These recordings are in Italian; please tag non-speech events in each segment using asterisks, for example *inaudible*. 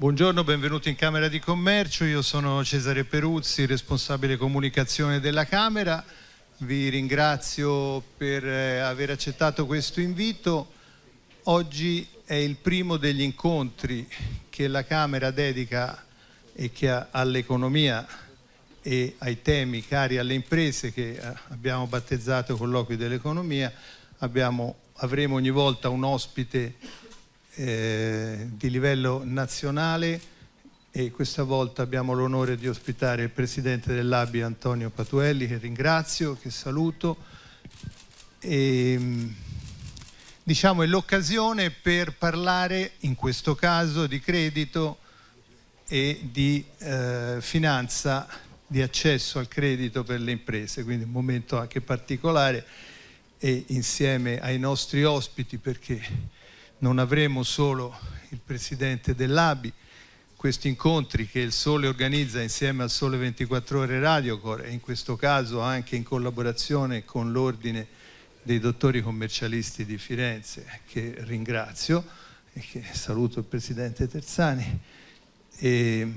Buongiorno, benvenuti in Camera di Commercio, io sono Cesare Peruzzi, responsabile comunicazione della Camera, vi ringrazio per eh, aver accettato questo invito. Oggi è il primo degli incontri che la Camera dedica all'economia e ai temi cari alle imprese che eh, abbiamo battezzato colloqui dell'economia. avremo ogni volta un ospite eh, di livello nazionale e questa volta abbiamo l'onore di ospitare il presidente dell'ABI Antonio Patuelli che ringrazio, che saluto e, ehm, diciamo è l'occasione per parlare in questo caso di credito e di eh, finanza di accesso al credito per le imprese, quindi un momento anche particolare e insieme ai nostri ospiti perché non avremo solo il presidente dell'ABI, questi incontri che il Sole organizza insieme al Sole 24 Ore Radiocore e in questo caso anche in collaborazione con l'Ordine dei Dottori Commercialisti di Firenze, che ringrazio e che saluto il Presidente Terzani, e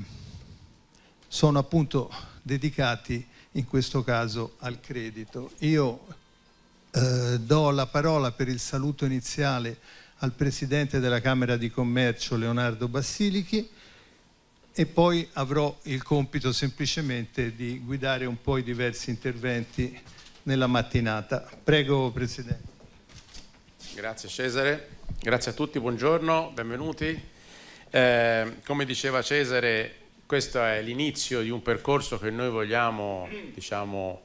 sono appunto dedicati in questo caso al credito. Io eh, do la parola per il saluto iniziale al Presidente della Camera di Commercio Leonardo Bassilichi e poi avrò il compito semplicemente di guidare un po' i diversi interventi nella mattinata. Prego Presidente. Grazie Cesare, grazie a tutti, buongiorno, benvenuti. Eh, come diceva Cesare, questo è l'inizio di un percorso che noi vogliamo diciamo,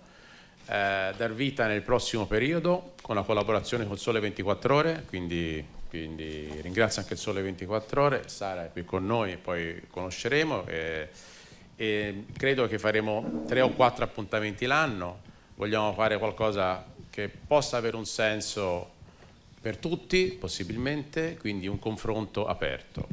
eh, dar vita nel prossimo periodo con la collaborazione con Sole 24 Ore, quindi quindi ringrazio anche il Sole 24 Ore, Sara è qui con noi, e poi conosceremo e, e credo che faremo tre o quattro appuntamenti l'anno, vogliamo fare qualcosa che possa avere un senso per tutti, possibilmente, quindi un confronto aperto.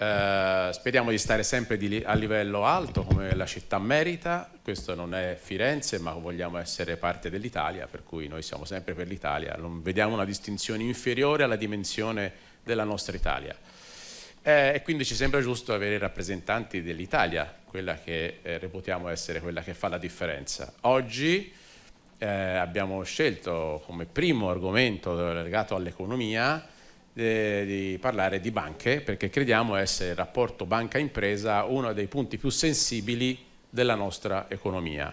Eh, speriamo di stare sempre di, a livello alto come la città merita, questo non è Firenze ma vogliamo essere parte dell'Italia, per cui noi siamo sempre per l'Italia, non vediamo una distinzione inferiore alla dimensione della nostra Italia. Eh, e quindi ci sembra giusto avere i rappresentanti dell'Italia, quella che eh, reputiamo essere quella che fa la differenza. Oggi eh, abbiamo scelto come primo argomento legato all'economia eh, di parlare di banche, perché crediamo essere il rapporto banca-impresa uno dei punti più sensibili della nostra economia.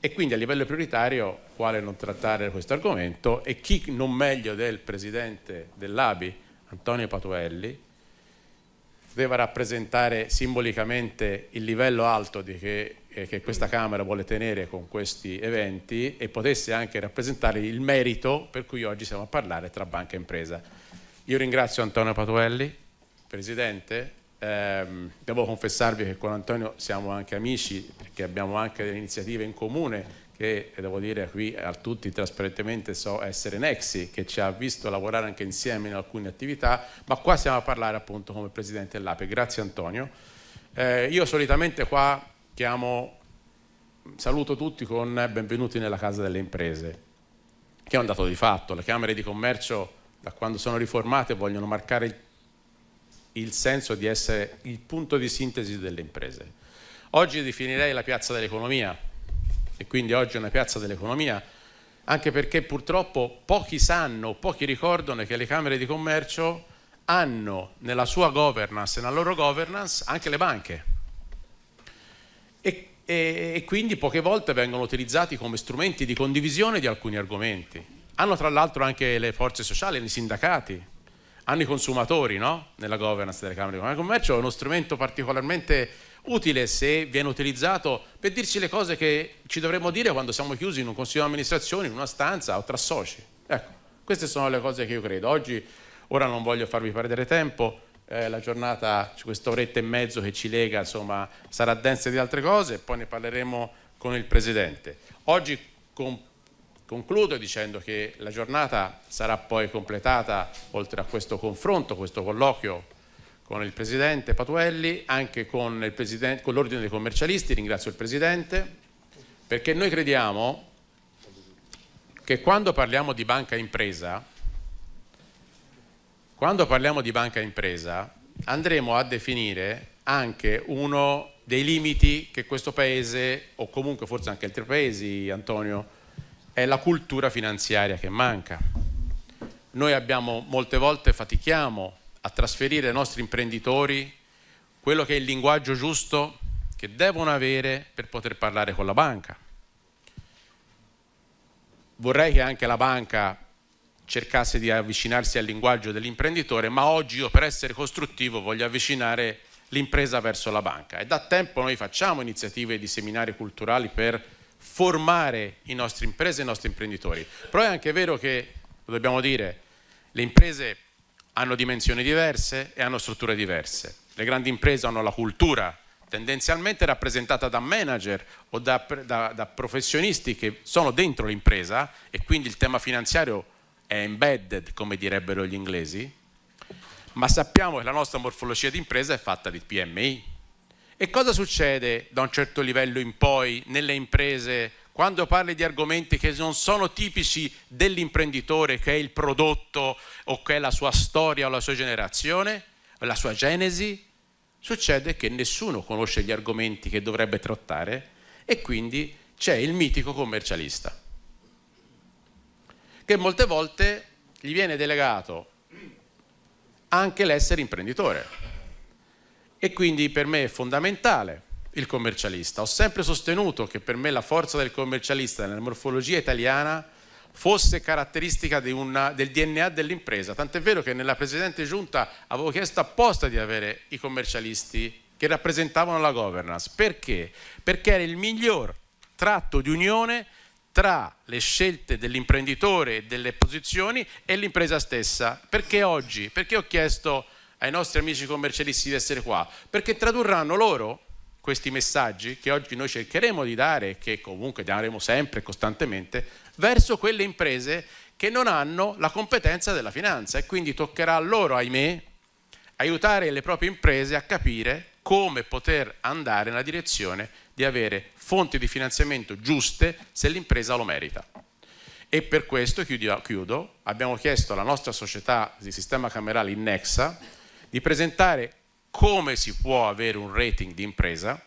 E quindi a livello prioritario, quale non trattare questo argomento e chi non meglio del presidente dell'ABI, Antonio Patuelli, poteva rappresentare simbolicamente il livello alto che, eh, che, questa Camera vuole tenere con questi eventi e potesse anche rappresentare il merito per cui oggi siamo a parlare tra banca e impresa. Io ringrazio Antonio Patuelli, Presidente. Ehm, devo confessarvi che con Antonio siamo anche amici perché abbiamo anche delle iniziative in comune che devo dire qui a tutti trasparentemente so essere Nexi, che ci ha visto lavorare anche insieme in alcune attività, ma qua stiamo a parlare appunto come Presidente dell'APE. Grazie Antonio. Eh, io solitamente qua chiamo, saluto tutti con benvenuti nella Casa delle Imprese, che è un dato di fatto. Le Camere di Commercio da quando sono riformate vogliono marcare il, senso di essere il punto di sintesi delle imprese. Oggi definirei la piazza dell'economia e quindi oggi è una piazza dell'economia anche perché purtroppo pochi sanno, pochi ricordano che le Camere di Commercio hanno nella sua governance e nella loro governance anche le banche e, e, e quindi poche volte vengono utilizzati come strumenti di condivisione di alcuni argomenti hanno tra l'altro anche le forze sociali, i sindacati, hanno i consumatori no? nella governance delle Camere di Commercio. è uno strumento particolarmente utile se viene utilizzato per dirci le cose che ci dovremmo dire quando siamo chiusi in un consiglio di amministrazione, in una stanza o tra soci. Ecco, queste sono le cose che io credo. Oggi, ora non voglio farvi perdere tempo, eh, la giornata, cioè questa oretta e mezzo che ci lega, insomma, sarà densa di altre cose, poi ne parleremo con il Presidente. Oggi con Concludo dicendo che la giornata sarà poi completata, oltre a questo confronto, questo colloquio con il Presidente Patuelli, anche con l'Ordine dei Commercialisti, ringrazio il Presidente, perché noi crediamo che quando parliamo di banca impresa, quando parliamo di banca impresa andremo a definire anche uno dei limiti che questo Paese, o comunque forse anche altri Paesi, Antonio, è la cultura finanziaria che manca. Noi abbiamo molte volte fatichiamo a trasferire ai nostri imprenditori quello che è il linguaggio giusto che devono avere per poter parlare con la banca. Vorrei che anche la banca cercasse di avvicinarsi al linguaggio dell'imprenditore, ma oggi io per essere costruttivo voglio avvicinare l'impresa verso la banca e da tempo noi facciamo iniziative di seminari culturali per formare le nostre imprese e i nostri imprenditori. Però è anche vero che, lo dobbiamo dire, le imprese hanno dimensioni diverse e hanno strutture diverse. Le grandi imprese hanno la cultura tendenzialmente rappresentata da manager o da, da, da professionisti che sono dentro l'impresa e quindi il tema finanziario è embedded, come direbbero gli inglesi, ma sappiamo che la nostra morfologia di impresa è fatta di PMI, e cosa succede da un certo livello in poi nelle imprese quando parli di argomenti che non sono tipici dell'imprenditore, che è il prodotto o che è la sua storia o la sua generazione, la sua genesi? Succede che nessuno conosce gli argomenti che dovrebbe trattare e quindi c'è il mitico commercialista, che molte volte gli viene delegato anche l'essere imprenditore e quindi per me è fondamentale il commercialista. Ho sempre sostenuto che per me la forza del commercialista nella morfologia italiana fosse caratteristica una, del DNA dell'impresa. Tant'è vero che nella precedente giunta avevo chiesto apposta di avere i commercialisti che rappresentavano la governance. Perché? Perché era il miglior tratto di unione tra le scelte dell'imprenditore e delle posizioni e l'impresa stessa. Perché oggi? Perché ho chiesto ai nostri amici commercialisti di essere qua, perché tradurranno loro questi messaggi che oggi noi cercheremo di dare e che comunque daremo sempre e costantemente verso quelle imprese che non hanno la competenza della finanza e quindi toccherà a loro, ahimè, aiutare le proprie imprese a capire come poter andare nella direzione di avere fonti di finanziamento giuste se l'impresa lo merita. E per questo, chiudo, abbiamo chiesto alla nostra società di sistema camerale Innexa di presentare come si può avere un rating di impresa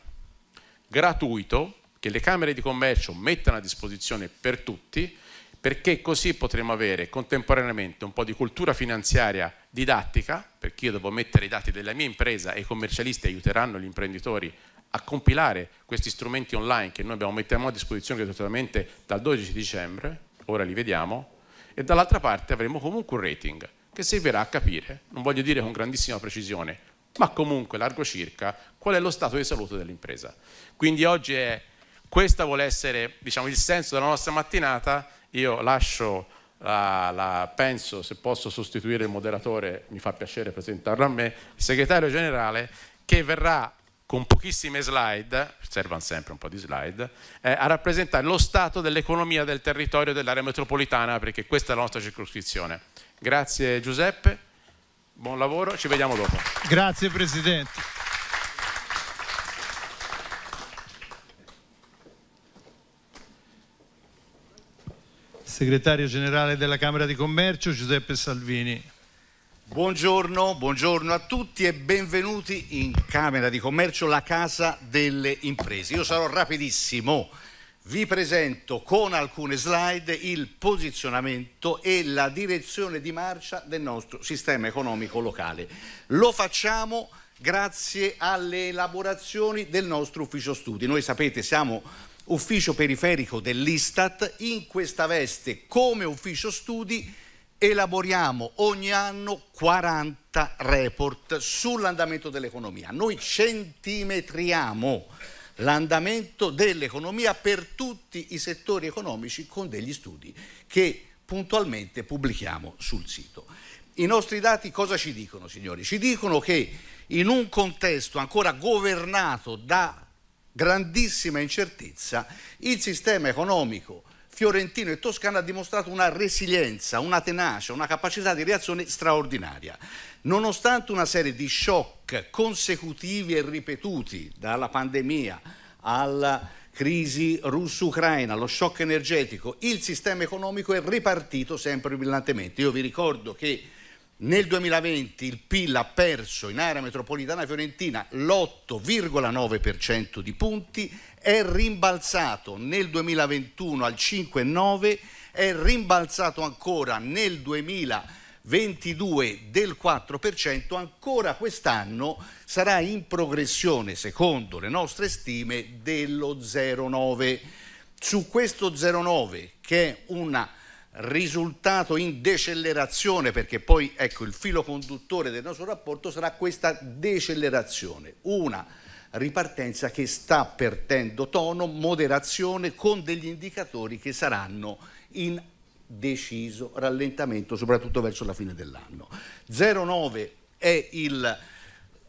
gratuito che le Camere di Commercio mettano a disposizione per tutti perché così potremo avere contemporaneamente un po' di cultura finanziaria didattica, perché io devo mettere i dati della mia impresa e i commercialisti aiuteranno gli imprenditori a compilare questi strumenti online che noi abbiamo mettiamo a disposizione gratuitamente dal 12 dicembre, ora li vediamo, e dall'altra parte avremo comunque un rating che servirà a capire, non voglio dire con grandissima precisione, ma comunque largo circa, qual è lo stato di salute dell'impresa. Quindi oggi è, questo vuole essere diciamo, il senso della nostra mattinata, io lascio la, la, penso, se posso sostituire il moderatore, mi fa piacere presentarlo a me, il segretario generale che verrà con pochissime slide, servono sempre un po' di slide, eh, a rappresentare lo stato dell'economia del territorio dell'area metropolitana, perché questa è la nostra circoscrizione. Grazie Giuseppe, buon lavoro, ci vediamo dopo. Grazie Presidente. Segretario Generale della Camera di Commercio Giuseppe Salvini. Buongiorno, buongiorno, a tutti e benvenuti in Camera di Commercio, la casa delle imprese. Io sarò rapidissimo vi presento con alcune slide il posizionamento e la direzione di marcia del nostro sistema economico locale. Lo facciamo grazie alle elaborazioni del nostro ufficio studi. Noi sapete siamo ufficio periferico dell'Istat, in questa veste come ufficio studi elaboriamo ogni anno 40 report sull'andamento dell'economia. Noi centimetriamo l'andamento dell'economia per tutti i settori economici con degli studi che puntualmente pubblichiamo sul sito. I nostri dati cosa ci dicono, signori? Ci dicono che in un contesto ancora governato da grandissima incertezza, il sistema economico fiorentino e toscano ha dimostrato una resilienza, una tenacia, una capacità di reazione straordinaria. Nonostante una serie di shock consecutivi e ripetuti dalla pandemia alla crisi russo-ucraina, lo shock energetico, il sistema economico è ripartito sempre brillantemente. Io vi ricordo che nel 2020 il PIL ha perso in area metropolitana fiorentina l'8,9% di punti, è rimbalzato nel 2021 al 5,9%, è rimbalzato ancora nel 2021 22 del 4%, ancora quest'anno sarà in progressione, secondo le nostre stime, dello 0,9. Su questo 0,9, che è un risultato in decelerazione, perché poi ecco, il filo conduttore del nostro rapporto sarà questa decelerazione, una ripartenza che sta perdendo tono, moderazione, con degli indicatori che saranno in deciso rallentamento soprattutto verso la fine dell'anno. 0,9 è il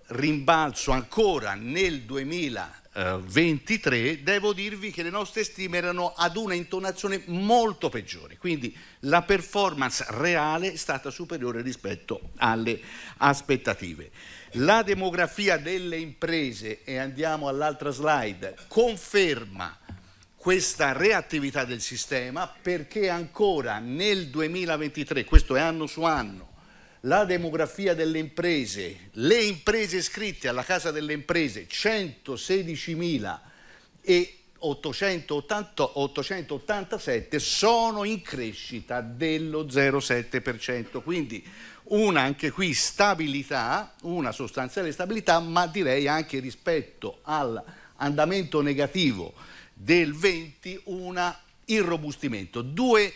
rimbalzo ancora nel 2023, devo dirvi che le nostre stime erano ad una intonazione molto peggiore, quindi la performance reale è stata superiore rispetto alle aspettative. La demografia delle imprese, e andiamo all'altra slide, conferma questa reattività del sistema perché ancora nel 2023, questo è anno su anno, la demografia delle imprese, le imprese iscritte alla Casa delle Imprese 116.887 sono in crescita dello 0,7%, quindi una anche qui stabilità, una sostanziale stabilità, ma direi anche rispetto all'andamento negativo del 20 un irrobustimento. Due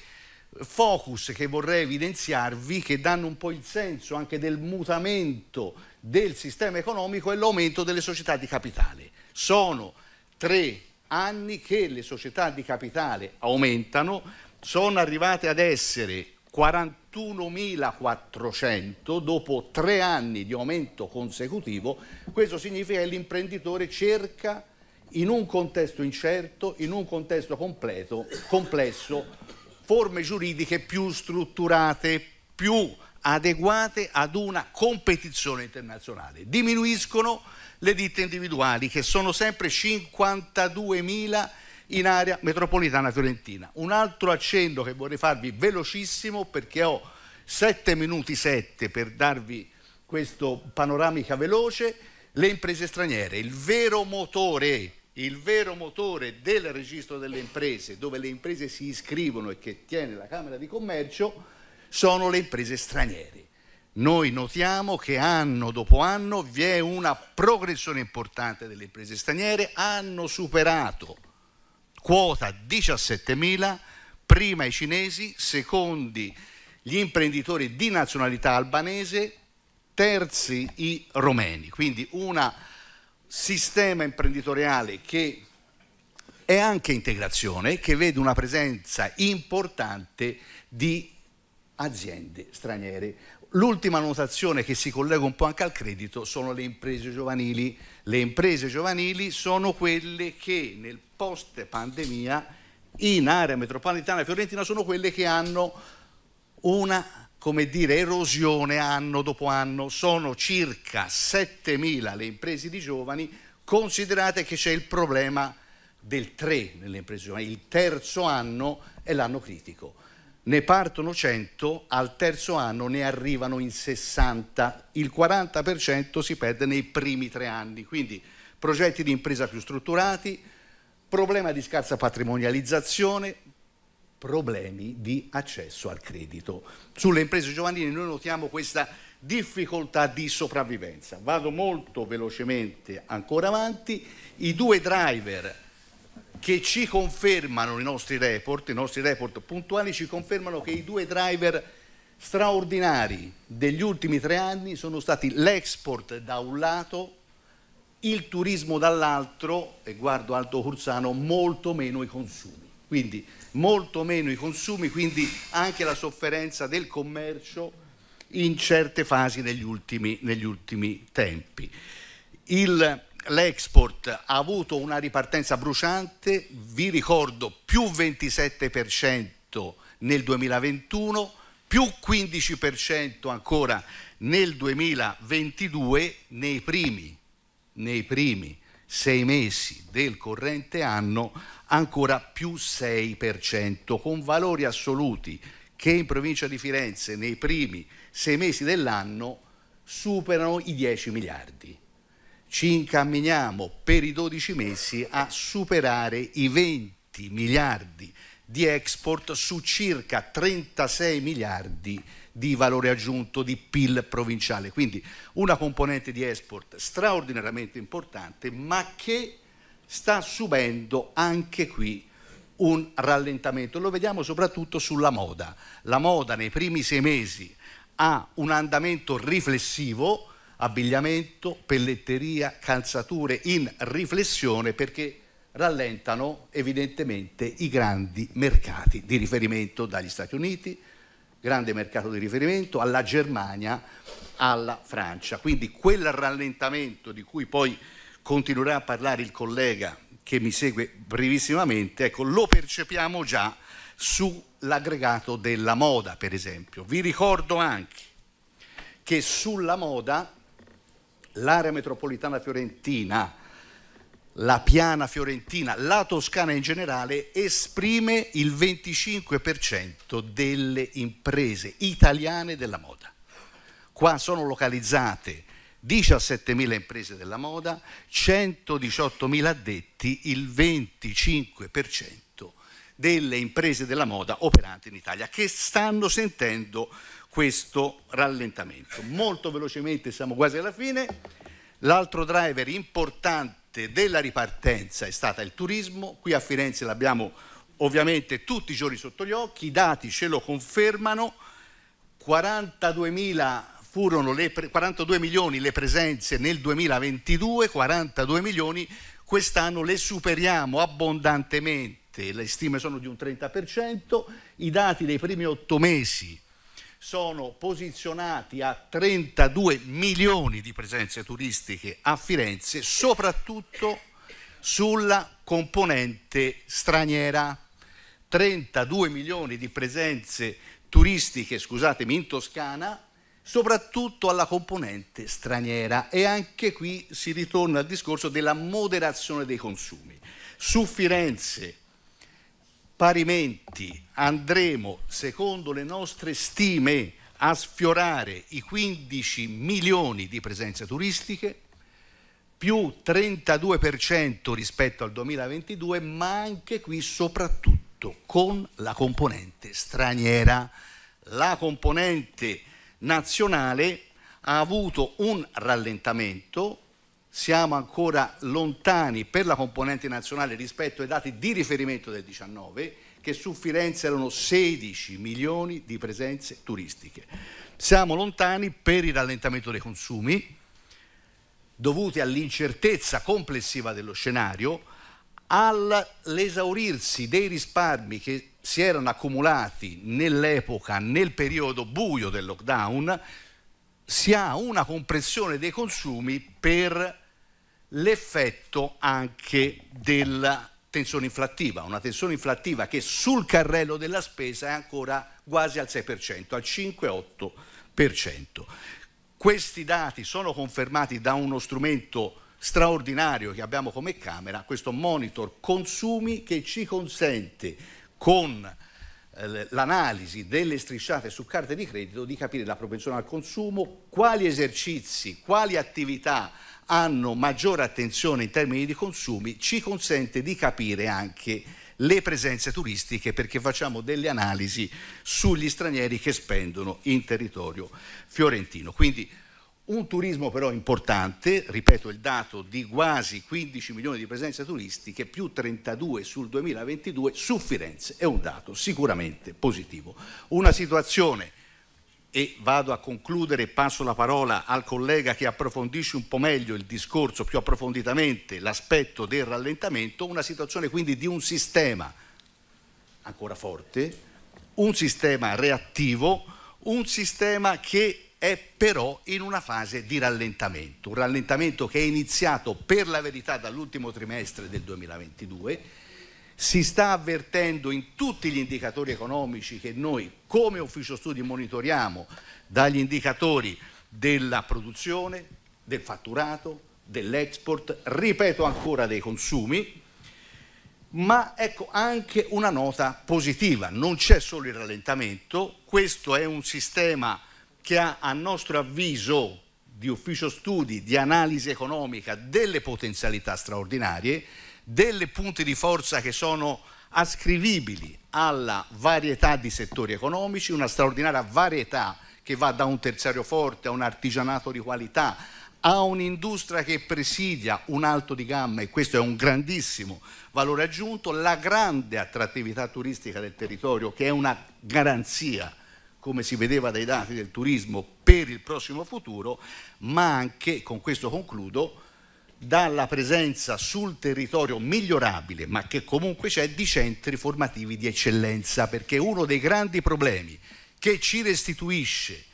focus che vorrei evidenziarvi che danno un po' il senso anche del mutamento del sistema economico è l'aumento delle società di capitale. Sono tre anni che le società di capitale aumentano, sono arrivate ad essere 41.400 dopo tre anni di aumento consecutivo, questo significa che l'imprenditore cerca in un contesto incerto, in un contesto completo, complesso, forme giuridiche più strutturate, più adeguate ad una competizione internazionale. Diminuiscono le ditte individuali che sono sempre 52.000 in area metropolitana fiorentina. Un altro accenno che vorrei farvi velocissimo perché ho 7 minuti 7 per darvi questo panoramica veloce, le imprese straniere, il vero motore il vero motore del registro delle imprese, dove le imprese si iscrivono e che tiene la Camera di Commercio, sono le imprese straniere. Noi notiamo che anno dopo anno vi è una progressione importante delle imprese straniere, hanno superato quota 17.000, prima i cinesi, secondi gli imprenditori di nazionalità albanese, terzi i romeni, quindi una sistema imprenditoriale che è anche integrazione, che vede una presenza importante di aziende straniere. L'ultima notazione che si collega un po' anche al credito sono le imprese giovanili. Le imprese giovanili sono quelle che nel post pandemia in area metropolitana fiorentina sono quelle che hanno una come dire, erosione anno dopo anno. Sono circa 7.000 le imprese di giovani, considerate che c'è il problema del 3 nelle imprese di giovani, il terzo anno è l'anno critico. Ne partono 100, al terzo anno ne arrivano in 60, il 40% si perde nei primi tre anni. Quindi progetti di impresa più strutturati, problema di scarsa patrimonializzazione, problemi di accesso al credito. Sulle imprese giovanili noi notiamo questa difficoltà di sopravvivenza. Vado molto velocemente ancora avanti. I due driver che ci confermano i nostri report, i nostri report puntuali ci confermano che i due driver straordinari degli ultimi tre anni sono stati l'export da un lato, il turismo dall'altro e guardo Aldo Cursano molto meno i consumi. Quindi molto meno i consumi, quindi anche la sofferenza del commercio in certe fasi negli ultimi, negli ultimi tempi. Il, l'export ha avuto una ripartenza bruciante, vi ricordo più 27% nel 2021, più 15% ancora nel 2022, nei primi, nei primi sei mesi del corrente anno ancora più 6%, con valori assoluti che in provincia di Firenze nei primi sei mesi dell'anno superano i 10 miliardi. Ci incamminiamo per i 12 mesi a superare i 20 miliardi di export su circa 36 miliardi di valore aggiunto di PIL provinciale, quindi una componente di export straordinariamente importante, ma che sta subendo anche qui un rallentamento. Lo vediamo soprattutto sulla moda. La moda nei primi sei mesi ha un andamento riflessivo, abbigliamento, pelletteria, calzature in riflessione perché rallentano evidentemente i grandi mercati di riferimento dagli Stati Uniti, grande mercato di riferimento alla Germania, alla Francia. Quindi quel rallentamento di cui poi continuerà a parlare il collega che mi segue brevissimamente, ecco, lo percepiamo già sull'aggregato della moda, per esempio. Vi ricordo anche che sulla moda l'area metropolitana fiorentina, la piana fiorentina, la Toscana in generale esprime il 25% delle imprese italiane della moda. Qua sono localizzate 17.000 imprese della moda, 118.000 addetti, il 25% delle imprese della moda operanti in Italia, che stanno sentendo questo rallentamento. Molto velocemente, siamo quasi alla fine, l'altro driver importante della ripartenza è stato il turismo, qui a Firenze l'abbiamo ovviamente tutti i giorni sotto gli occhi, i dati ce lo confermano, 42.000 furono 42 milioni le presenze nel 2022, 42 milioni, quest'anno le superiamo abbondantemente, le stime sono di un 30%, i dati dei primi otto mesi sono posizionati a 32 milioni di presenze turistiche a Firenze, soprattutto sulla componente straniera. 32 milioni di presenze turistiche, scusatemi, in Toscana, soprattutto alla componente straniera e anche qui si ritorna al discorso della moderazione dei consumi. Su Firenze parimenti andremo, secondo le nostre stime, a sfiorare i 15 milioni di presenze turistiche, più 32% rispetto al 2022, ma anche qui soprattutto con la componente straniera. La componente nazionale ha avuto un rallentamento, siamo ancora lontani per la componente nazionale rispetto ai dati di riferimento del 19, che su Firenze erano 16 milioni di presenze turistiche. Siamo lontani per il rallentamento dei consumi, dovuti all'incertezza complessiva dello scenario, all'esaurirsi dei risparmi che si erano accumulati nell'epoca, nel periodo buio del lockdown, si ha una compressione dei consumi per l'effetto anche della tensione inflattiva, una tensione inflattiva che sul carrello della spesa è ancora quasi al 6%, al 5-8%. Questi dati sono confermati da uno strumento straordinario che abbiamo come Camera, questo monitor consumi che ci consente con eh, l'analisi delle strisciate su carte di credito di capire la propensione al consumo, quali esercizi, quali attività hanno maggiore attenzione in termini di consumi, ci consente di capire anche le presenze turistiche perché facciamo delle analisi sugli stranieri che spendono in territorio fiorentino. Quindi un turismo però importante, ripeto il dato di quasi 15 milioni di presenze turistiche, più 32 sul 2022 su Firenze, è un dato sicuramente positivo. Una situazione, e vado a concludere, e passo la parola al collega che approfondisce un po' meglio il discorso, più approfonditamente l'aspetto del rallentamento, una situazione quindi di un sistema ancora forte, un sistema reattivo, un sistema che è però in una fase di rallentamento, un rallentamento che è iniziato per la verità dall'ultimo trimestre del 2022, si sta avvertendo in tutti gli indicatori economici che noi come ufficio studi monitoriamo, dagli indicatori della produzione, del fatturato, dell'export, ripeto ancora dei consumi, ma ecco anche una nota positiva, non c'è solo il rallentamento, questo è un sistema che ha a nostro avviso di ufficio studi, di analisi economica, delle potenzialità straordinarie, delle punti di forza che sono ascrivibili alla varietà di settori economici, una straordinaria varietà che va da un terziario forte a un artigianato di qualità, a un'industria che presidia un alto di gamma e questo è un grandissimo valore aggiunto, la grande attrattività turistica del territorio che è una garanzia come si vedeva dai dati del turismo per il prossimo futuro, ma anche, con questo concludo, dalla presenza sul territorio migliorabile, ma che comunque c'è, di centri formativi di eccellenza, perché uno dei grandi problemi che ci restituisce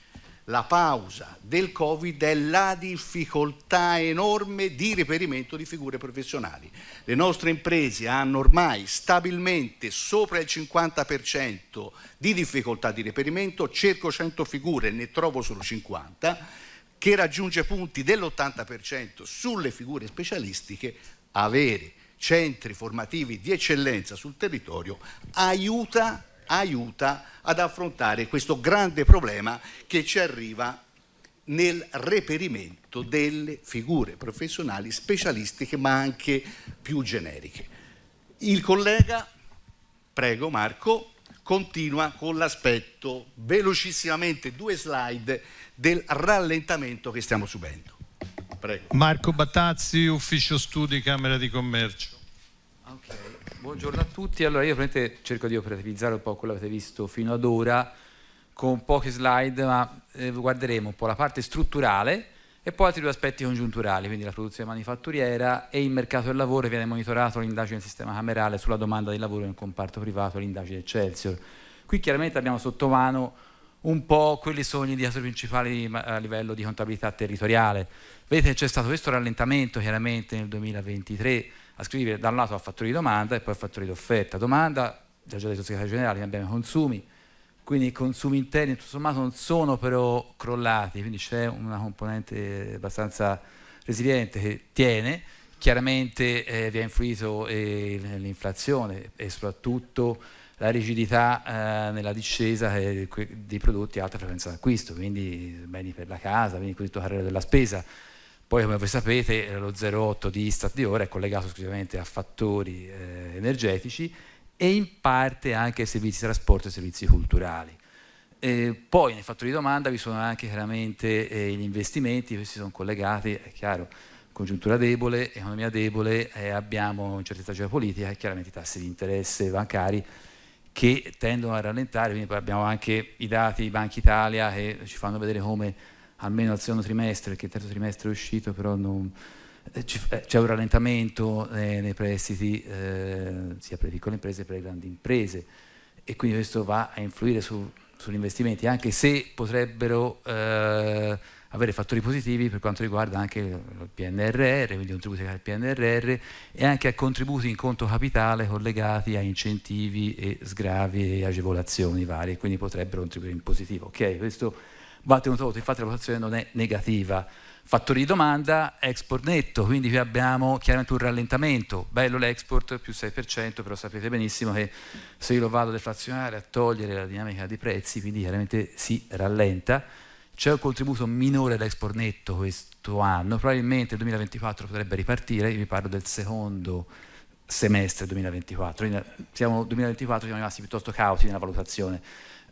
la pausa del Covid è la difficoltà enorme di reperimento di figure professionali. Le nostre imprese hanno ormai stabilmente sopra il 50% di difficoltà di reperimento, cerco 100 figure, ne trovo solo 50, che raggiunge punti dell'80% sulle figure specialistiche, avere centri formativi di eccellenza sul territorio aiuta aiuta ad affrontare questo grande problema che ci arriva nel reperimento delle figure professionali specialistiche ma anche più generiche. Il collega, prego Marco, continua con l'aspetto velocissimamente due slide del rallentamento che stiamo subendo. Prego. Marco Battazzi, Ufficio Studi, Camera di Commercio. Okay. Buongiorno a tutti, allora io cerco di operativizzare un po' quello che avete visto fino ad ora con poche slide, ma eh, guarderemo un po' la parte strutturale e poi altri due aspetti congiunturali, quindi la produzione manifatturiera e il mercato del lavoro viene monitorato l'indagine del sistema camerale sulla domanda di lavoro nel comparto privato, l'indagine Excelsior. Qui chiaramente abbiamo sotto mano un po' quelli sono gli indicatori principali a livello di contabilità territoriale. Vedete c'è stato questo rallentamento chiaramente nel 2023 a scrivere da un lato a fattori di domanda e poi a fattori di offerta. Domanda, già già detto segretario generale, abbiamo i consumi, quindi i consumi interni tutto sommato non sono però crollati, quindi c'è una componente abbastanza resiliente che tiene, chiaramente eh, vi ha influito eh, l'inflazione e soprattutto la rigidità eh, nella discesa eh, dei prodotti a alta frequenza d'acquisto, quindi beni per la casa, quindi cosiddetto carriera della spesa poi, come voi sapete, lo 08 di Istat di ora è collegato esclusivamente a fattori eh, energetici e in parte anche ai servizi di trasporto e ai servizi culturali. Eh, poi nei fattori di domanda vi sono anche chiaramente eh, gli investimenti, questi sono collegati, è chiaro, congiuntura debole, economia debole, eh, abbiamo incertezza geopolitica e chiaramente i tassi di interesse bancari che tendono a rallentare, quindi poi abbiamo anche i dati Banca Italia che ci fanno vedere come almeno al secondo trimestre, perché il terzo trimestre è uscito, però non, eh, eh, c'è un rallentamento eh, nei prestiti eh, sia per le piccole imprese che per le grandi imprese e quindi questo va a influire su, sugli investimenti anche se potrebbero eh, avere fattori positivi per quanto riguarda anche il PNRR, quindi contributi al PNRR e anche a contributi in conto capitale collegati a incentivi e sgravi e agevolazioni varie, quindi potrebbero contribuire in positivo. Okay, questo va tenuto conto, infatti la valutazione non è negativa. Fattori di domanda, export netto, quindi qui abbiamo chiaramente un rallentamento, bello l'export più 6%, però sapete benissimo che se io lo vado a deflazionare, a togliere la dinamica dei prezzi, quindi chiaramente si rallenta. C'è un contributo minore all'export netto questo anno, probabilmente il 2024 potrebbe ripartire, io vi parlo del secondo semestre 2024, quindi siamo 2024 siamo rimasti piuttosto cauti nella valutazione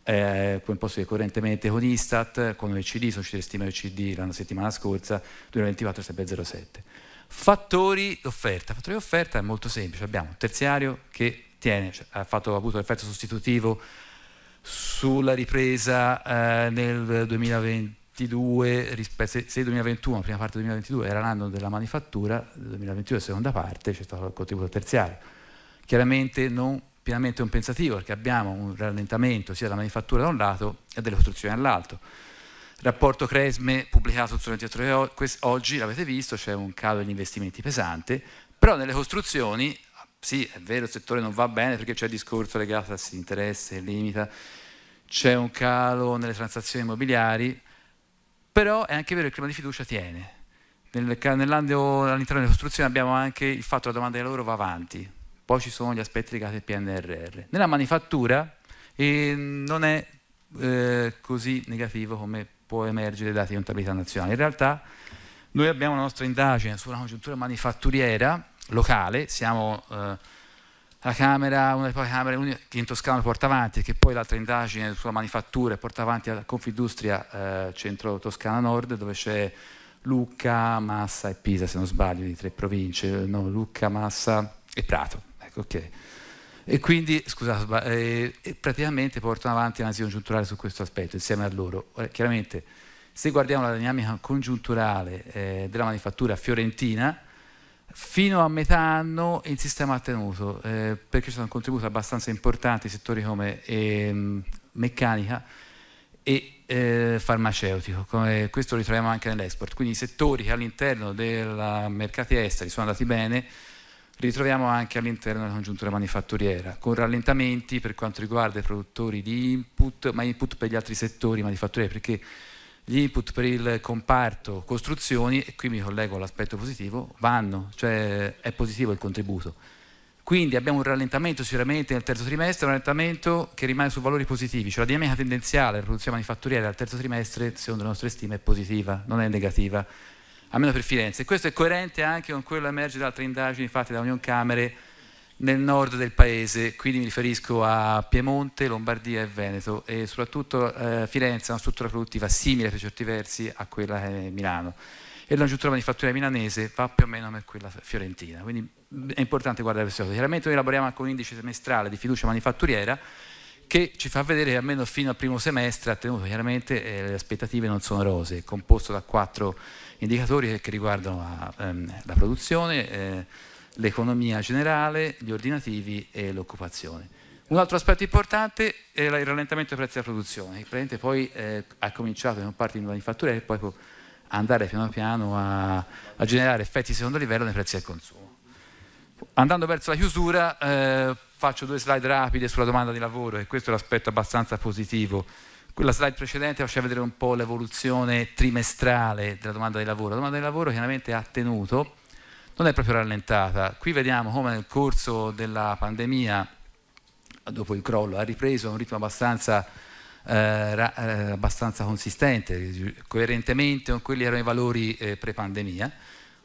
eh, come posso dire, correntemente con Istat, con l'ECD, Società di Stima ECD la settimana scorsa, 2024 sempre 07. Fattori d'offerta. Fattori d'offerta è molto semplice, abbiamo un terziario che tiene, cioè, ha, fatto, ha avuto l'effetto sostitutivo sulla ripresa eh, nel 2022, rispetto, se 2021, prima parte del 2022 era l'anno della manifattura, 2022 seconda parte, c'è stato il contributo terziario. Chiaramente non pienamente compensativo perché abbiamo un rallentamento sia della manifattura da un lato e delle costruzioni dall'altro. Rapporto Cresme pubblicato sul 24 oggi, l'avete visto, c'è un calo degli investimenti pesante, però nelle costruzioni, sì è vero il settore non va bene perché c'è il discorso legato a si interesse, limita, c'è un calo nelle transazioni immobiliari, però è anche vero che il clima di fiducia tiene. Nell'ambito all'interno delle costruzioni abbiamo anche il fatto che la domanda di lavoro va avanti, poi ci sono gli aspetti legati al PNRR. Nella manifattura eh, non è eh, così negativo come può emergere dai dati di contabilità nazionale. In realtà noi abbiamo la nostra indagine sulla congiuntura manifatturiera locale, siamo eh, la Camera, una delle poche Camere che in Toscana porta avanti, che poi l'altra indagine sulla manifattura porta avanti a Confindustria eh, Centro Toscana Nord, dove c'è Lucca, Massa e Pisa, se non sbaglio, di tre province, no, Lucca, Massa e Prato. Ecco, ok. E quindi, scusate, eh, praticamente portano avanti l'analisi congiunturale su questo aspetto insieme a loro. Ora, chiaramente, se guardiamo la dinamica congiunturale eh, della manifattura fiorentina, fino a metà anno il sistema ha tenuto, eh, perché ci sono contributi abbastanza importanti in settori come ehm, meccanica e eh, farmaceutico. Come questo lo ritroviamo anche nell'export. Quindi i settori che all'interno dei mercati esteri sono andati bene ritroviamo anche all'interno della congiuntura manifatturiera, con rallentamenti per quanto riguarda i produttori di input, ma input per gli altri settori manifatturieri, perché gli input per il comparto costruzioni, e qui mi collego all'aspetto positivo, vanno, cioè è positivo il contributo. Quindi abbiamo un rallentamento sicuramente nel terzo trimestre, un rallentamento che rimane su valori positivi, cioè la dinamica tendenziale della produzione manifatturiera al terzo trimestre, secondo le nostre stime, è positiva, non è negativa, almeno per Firenze. Questo è coerente anche con quello che emerge da altre indagini fatte da Union Camere nel nord del paese, quindi mi riferisco a Piemonte, Lombardia e Veneto e soprattutto eh, Firenze ha una struttura produttiva simile per certi versi a quella di eh, Milano e la giuntura manifatturiera milanese va più o meno come quella fiorentina, quindi è importante guardare questo. Chiaramente noi lavoriamo anche un indice semestrale di fiducia manifatturiera che ci fa vedere che almeno fino al primo semestre attenuto chiaramente eh, le aspettative non sono rose, è composto da quattro indicatori che riguardano la, ehm, la produzione, eh, l'economia generale, gli ordinativi e l'occupazione. Un altro aspetto importante è il rallentamento dei prezzi della produzione, che praticamente poi eh, ha cominciato in parte in manifattura e poi può andare piano piano a, a generare effetti di secondo livello nei prezzi del consumo. Andando verso la chiusura, eh, faccio due slide rapide sulla domanda di lavoro e questo è l'aspetto abbastanza positivo. Quella slide precedente faceva vedere un po' l'evoluzione trimestrale della domanda di lavoro. La domanda di lavoro chiaramente ha tenuto, non è proprio rallentata. Qui vediamo come nel corso della pandemia, dopo il crollo, ha ripreso a un ritmo abbastanza, eh, ra, eh, abbastanza consistente, coerentemente con quelli che erano i valori eh, pre-pandemia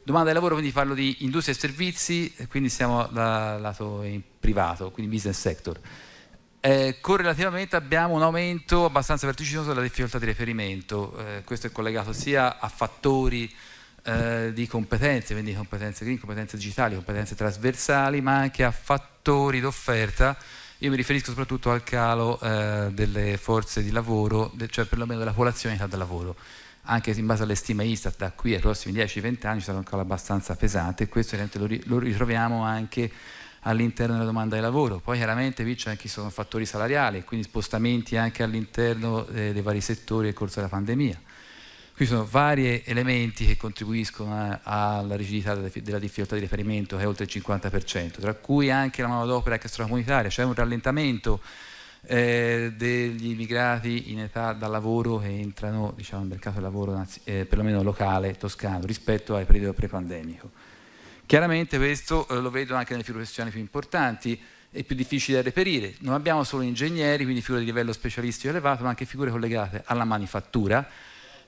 Domanda di lavoro, quindi parlo di industria e servizi, quindi siamo dal lato privato, quindi business sector. Eh, correlativamente abbiamo un aumento abbastanza vertiginoso della difficoltà di reperimento, eh, questo è collegato sia a fattori eh, di competenze, quindi competenze green, competenze digitali, competenze trasversali, ma anche a fattori d'offerta. Io mi riferisco soprattutto al calo eh, delle forze di lavoro, cioè perlomeno della popolazione in età da lavoro anche in base alle stime ISTAT da qui ai prossimi 10-20 anni ci sarà ancora abbastanza pesante e questo lo ritroviamo anche all'interno della domanda di lavoro. Poi chiaramente qui anche sono fattori salariali, quindi spostamenti anche all'interno eh, dei vari settori nel corso della pandemia. Qui sono vari elementi che contribuiscono alla rigidità della difficoltà di riferimento che è oltre il 50%, tra cui anche la manodopera extracomunitaria, c'è cioè un rallentamento eh, degli immigrati in età da lavoro che entrano diciamo, nel mercato del lavoro eh, perlomeno locale toscano rispetto al periodo pre-pandemico. Chiaramente questo eh, lo vedo anche nelle figure professionali più importanti e più difficili da reperire. Non abbiamo solo ingegneri, quindi figure di livello specialistico elevato, ma anche figure collegate alla manifattura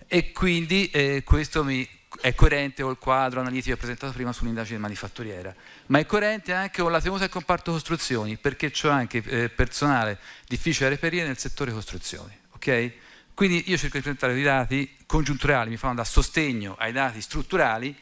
e quindi eh, questo mi è coerente col quadro analitico presentato prima sull'indagine manifatturiera, ma è coerente anche con la tenuta del comparto costruzioni, perché c'è anche eh, personale difficile da reperire nel settore costruzioni. Okay? Quindi io cerco di presentare dei dati congiunturali, mi fanno da sostegno ai dati strutturali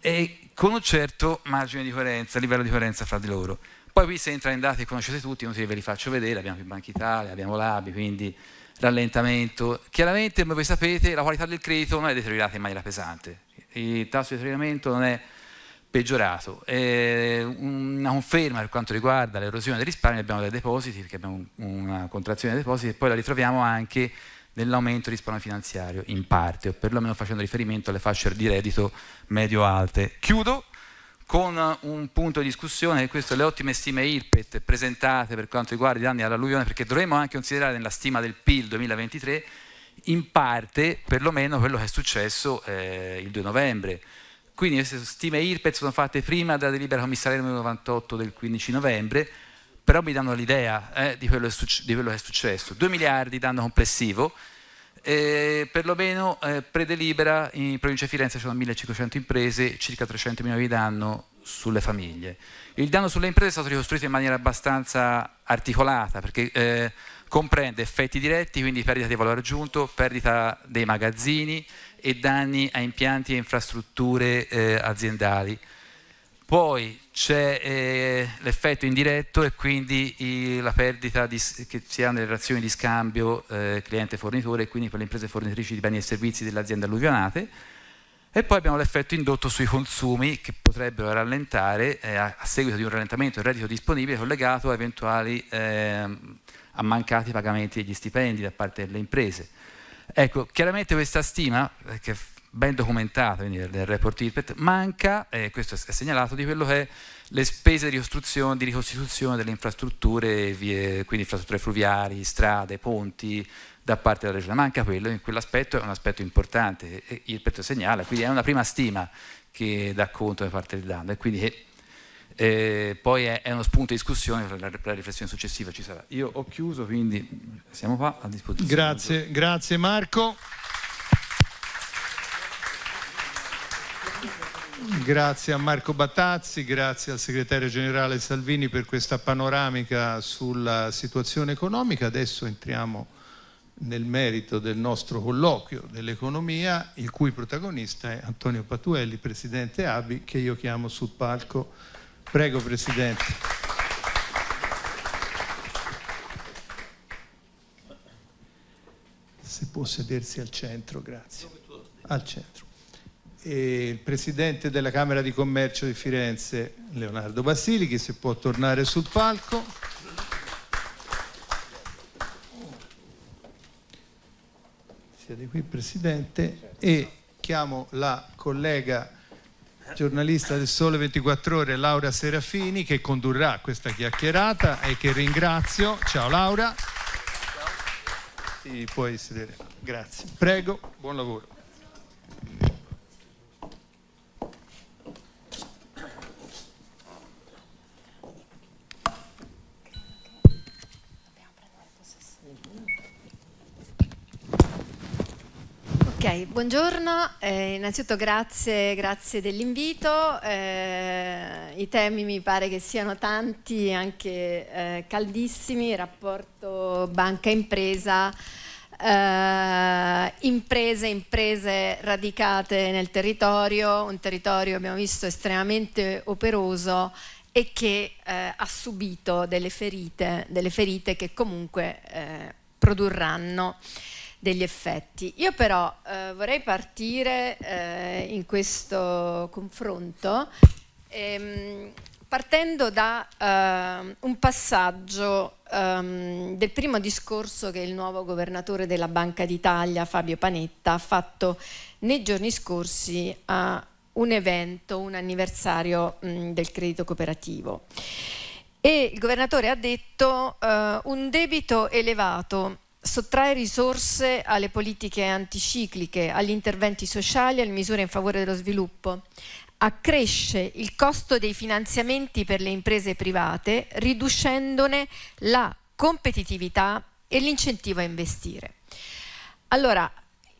e con un certo margine di coerenza, livello di coerenza fra di loro. Poi qui se entra in dati che conoscete tutti, non ve li faccio vedere, abbiamo qui Banca Italia, abbiamo l'ABI, quindi rallentamento. Chiaramente, come voi sapete, la qualità del credito non è deteriorata in maniera pesante. Il tasso di deterioramento non è peggiorato. È una conferma per quanto riguarda l'erosione del risparmio, abbiamo dei depositi, perché abbiamo una contrazione dei depositi, e poi la ritroviamo anche nell'aumento del risparmio finanziario, in parte, o perlomeno facendo riferimento alle fasce di reddito medio-alte. Chiudo con un punto di discussione che questo le ottime stime IRPET presentate per quanto riguarda i danni all'alluvione, perché dovremmo anche considerare nella stima del PIL 2023 in parte perlomeno quello che è successo eh, il 2 novembre. Quindi queste stime IRPET sono fatte prima della delibera commissariale numero 98 del 15 novembre, però mi danno l'idea eh, di, di quello che è successo. 2 miliardi danno complessivo, eh, perlomeno eh, predelibera in provincia di Firenze ci sono 1500 imprese, circa 300 milioni di danno sulle famiglie. Il danno sulle imprese è stato ricostruito in maniera abbastanza articolata perché eh, comprende effetti diretti, quindi perdita di valore aggiunto, perdita dei magazzini e danni a impianti e infrastrutture eh, aziendali. Poi c'è eh, l'effetto indiretto e quindi i, la perdita di, che si ha nelle relazioni di scambio eh, cliente-fornitore e quindi per le imprese fornitrici di beni e servizi delle aziende alluvionate. E poi abbiamo l'effetto indotto sui consumi che potrebbero rallentare eh, a, a, seguito di un rallentamento del reddito disponibile collegato a eventuali ehm, a mancati pagamenti degli stipendi da parte delle imprese. Ecco, chiaramente questa stima, eh, che ben documentato nel report IRPET, manca, eh, questo è segnalato, di quello che è le spese di, di ricostituzione delle infrastrutture, vie, quindi infrastrutture fluviali, strade, ponti, da parte della regione, manca quello, in quell'aspetto è un aspetto importante, e IRPET segnala, quindi è una prima stima che dà conto da parte del danno e quindi eh, poi è, è, uno spunto di discussione la, la, riflessione successiva ci sarà. Io ho chiuso, quindi siamo qua a disposizione. Grazie, grazie Marco. Grazie a Marco Battazzi, grazie al segretario generale Salvini per questa panoramica sulla situazione economica. Adesso entriamo nel merito del nostro colloquio dell'economia, il cui protagonista è Antonio Patuelli, presidente ABI, che io chiamo sul palco. Prego, presidente. Se può sedersi al centro, grazie. Al centro il presidente della Camera di Commercio di Firenze, Leonardo Basili, se può tornare sul palco. Siete qui, Presidente, e chiamo la collega giornalista del Sole 24 Ore, Laura Serafini, che condurrà questa chiacchierata e che ringrazio. Ciao Laura. Ciao. Ti puoi sedere. Grazie. Prego, buon lavoro. buongiorno, eh, innanzitutto grazie, grazie dell'invito, eh, i temi mi pare che siano tanti, anche eh, caldissimi, rapporto banca-impresa, eh, imprese, imprese radicate nel territorio, un territorio abbiamo visto estremamente operoso e che eh, ha subito delle ferite, delle ferite che comunque eh, produrranno degli effetti. Io però eh, vorrei partire eh, in questo confronto ehm, partendo da eh, un passaggio ehm, del primo discorso che il nuovo governatore della Banca d'Italia, Fabio Panetta, ha fatto nei giorni scorsi a un evento, un anniversario mh, del credito cooperativo. E il governatore ha detto eh, un debito elevato sottrae risorse alle politiche anticicliche, agli interventi sociali, alle misure in favore dello sviluppo, accresce il costo dei finanziamenti per le imprese private, riducendone la competitività e l'incentivo a investire. Allora,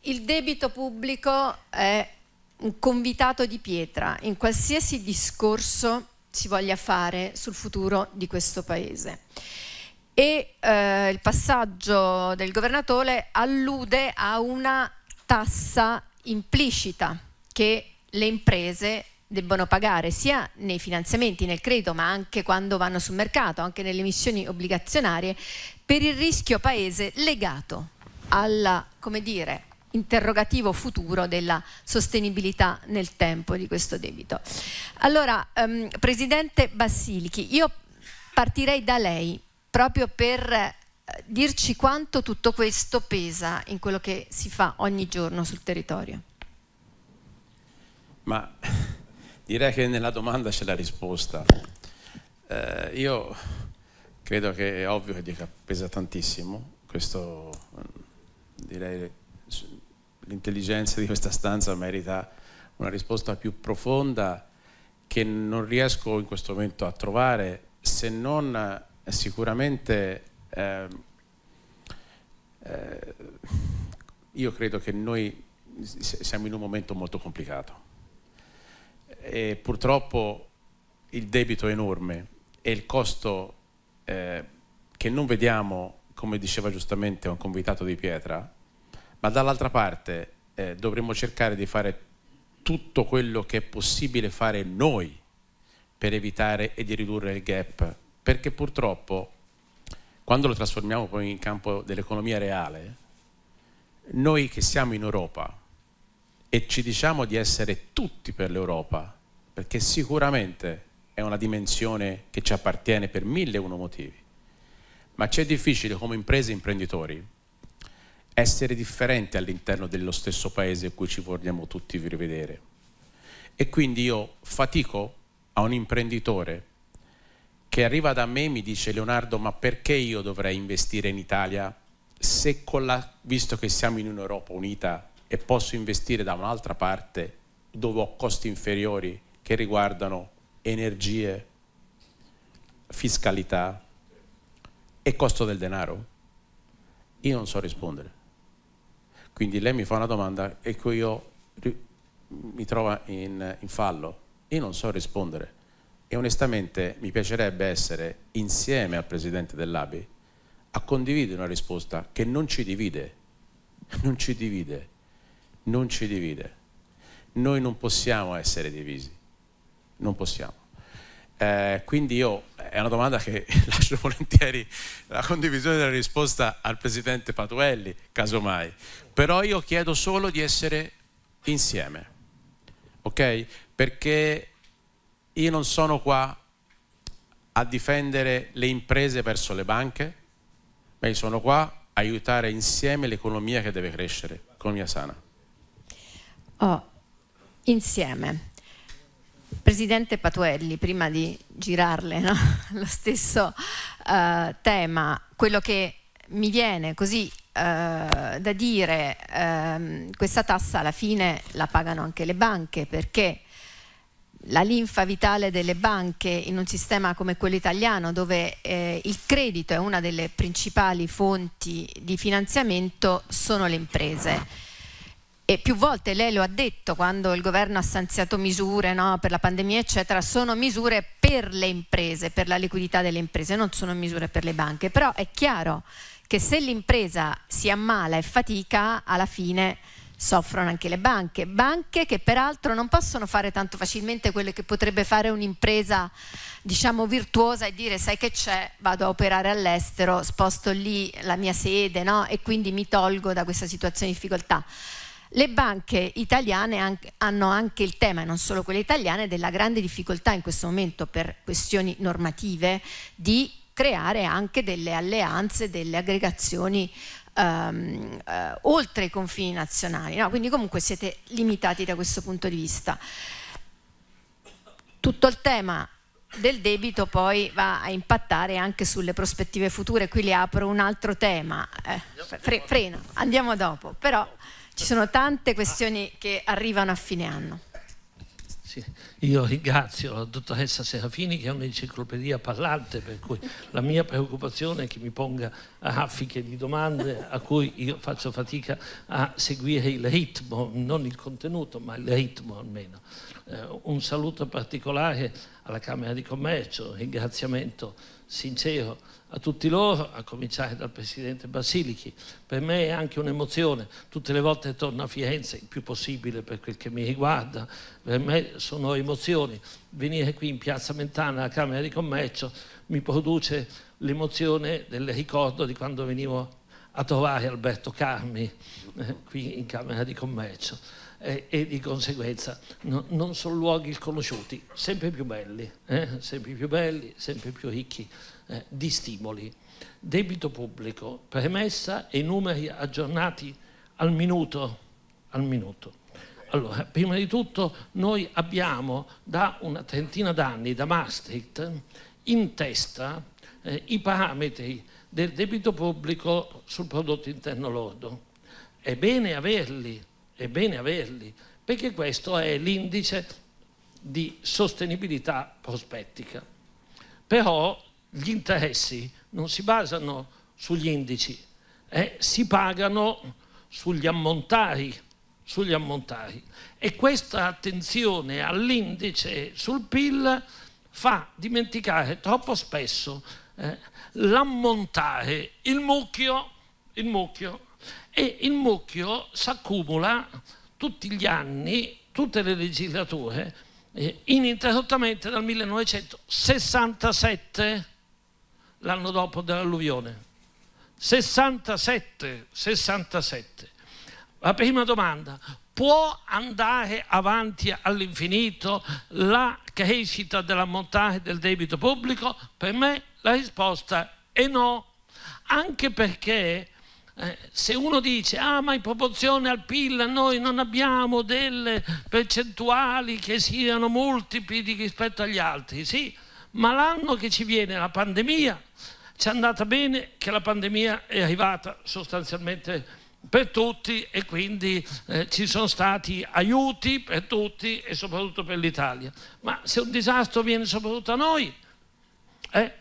il debito pubblico è un convitato di pietra in qualsiasi discorso si voglia fare sul futuro di questo Paese e eh, il passaggio del governatore allude a una tassa implicita che le imprese debbono pagare sia nei finanziamenti, nel credito, ma anche quando vanno sul mercato, anche nelle emissioni obbligazionarie, per il rischio paese legato al come dire, interrogativo futuro della sostenibilità nel tempo di questo debito. Allora, ehm, Presidente Bassilichi, io partirei da lei proprio per eh, dirci quanto tutto questo pesa in quello che si fa ogni giorno sul territorio. Ma *laughs* direi che nella domanda c'è la risposta. Eh, io credo che è ovvio che dica pesa tantissimo, questo direi l'intelligenza di questa stanza merita una risposta più profonda che non riesco in questo momento a trovare se non sicuramente eh, eh, io credo che noi siamo in un momento molto complicato e purtroppo il debito è enorme e il costo eh, che non vediamo, come diceva giustamente un convitato di pietra, ma dall'altra parte eh, dovremmo cercare di fare tutto quello che è possibile fare noi per evitare e di ridurre il gap perché purtroppo quando lo trasformiamo poi in campo dell'economia reale, noi che siamo in Europa e ci diciamo di essere tutti per l'Europa, perché sicuramente è una dimensione che ci appartiene per mille e uno motivi, ma è difficile come imprese e imprenditori essere differenti all'interno dello stesso paese in cui ci vogliamo tutti rivedere. E quindi io fatico a un imprenditore che arriva da me e mi dice Leonardo ma perché io dovrei investire in Italia se con la, visto che siamo in un'Europa unita e posso investire da un'altra parte dove ho costi inferiori che riguardano energie, fiscalità e costo del denaro? Io non so rispondere. Quindi lei mi fa una domanda e cui io mi trovo in, in fallo. Io non so rispondere e onestamente mi piacerebbe essere insieme al presidente dell'ABI a condividere una risposta che non ci divide, *laughs* non ci divide, non ci divide. Noi non possiamo essere divisi, non possiamo. Eh, quindi io, è una domanda che *laughs* lascio volentieri la condivisione della risposta al presidente Patuelli, casomai, però io chiedo solo di essere insieme, ok? Perché io non sono qua a difendere le imprese verso le banche, ma io sono qua a aiutare insieme l'economia che deve crescere, economia sana. Oh, insieme. Presidente Patuelli, prima di girarle no? *laughs* lo stesso uh, tema, quello che mi viene così uh, da dire, uh, questa tassa alla fine la pagano anche le banche perché la linfa vitale delle banche in un sistema come quello italiano dove eh, il credito è una delle principali fonti di finanziamento sono le imprese. E più volte lei lo ha detto quando il governo ha stanziato misure no, per la pandemia eccetera, sono misure per le imprese, per la liquidità delle imprese, non sono misure per le banche, però è chiaro che se l'impresa si ammala e fatica alla fine soffrono anche le banche, banche che peraltro non possono fare tanto facilmente quello che potrebbe fare un'impresa diciamo virtuosa e dire sai che c'è, vado a operare all'estero, sposto lì la mia sede no? e quindi mi tolgo da questa situazione di difficoltà. Le banche italiane hanno anche il tema, e non solo quelle italiane, della grande difficoltà in questo momento per questioni normative di creare anche delle alleanze, delle aggregazioni ehm, eh, oltre i confini nazionali, no? quindi comunque siete limitati da questo punto di vista. Tutto il tema del debito poi va a impattare anche sulle prospettive future, qui le apro un altro tema, eh, fre freno, andiamo dopo, però ci sono tante questioni che arrivano a fine anno. Sì, io ringrazio la dottoressa Serafini che è un'enciclopedia parlante, per cui la mia preoccupazione è che mi ponga raffiche di domande a cui io faccio fatica a seguire il ritmo, non il contenuto, ma il ritmo almeno. Eh, un saluto particolare alla Camera di Commercio, un ringraziamento sincero a tutti loro, a cominciare dal Presidente Basilichi. Per me è anche un'emozione, tutte le volte torno a Firenze, il più possibile per quel che mi riguarda, per me sono emozioni. Venire qui in Piazza Mentana, alla Camera di Commercio, mi produce l'emozione del ricordo di quando venivo a trovare Alberto Carmi eh, qui in Camera di Commercio eh, e di conseguenza no, non sono luoghi sconosciuti, sempre più belli, eh, sempre più belli, sempre più ricchi eh, di stimoli. Debito pubblico, premessa e numeri aggiornati al minuto. Al minuto. Allora, prima di tutto noi abbiamo da una trentina d'anni, da Maastricht, in testa eh, i parametri del debito pubblico sul prodotto interno lordo. È bene averli, è bene averli, perché questo è l'indice di sostenibilità prospettica. Però gli interessi non si basano sugli indici, eh, si pagano sugli ammontari, sugli ammontari. E questa attenzione all'indice sul PIL fa dimenticare troppo spesso eh, l'ammontare, il mucchio, il mucchio e il mucchio si accumula tutti gli anni, tutte le legislature, eh, ininterrottamente dal 1967, l'anno dopo dell'alluvione. 67, 67. La prima domanda, può andare avanti all'infinito la crescita dell'ammontare del debito pubblico? Per me la risposta è no, anche perché eh, se uno dice, ah ma in proporzione al PIL noi non abbiamo delle percentuali che siano multipli rispetto agli altri, sì, ma l'anno che ci viene la pandemia, ci è andata bene che la pandemia è arrivata sostanzialmente per tutti e quindi eh, ci sono stati aiuti per tutti e soprattutto per l'Italia. Ma se un disastro viene soprattutto a noi, eh,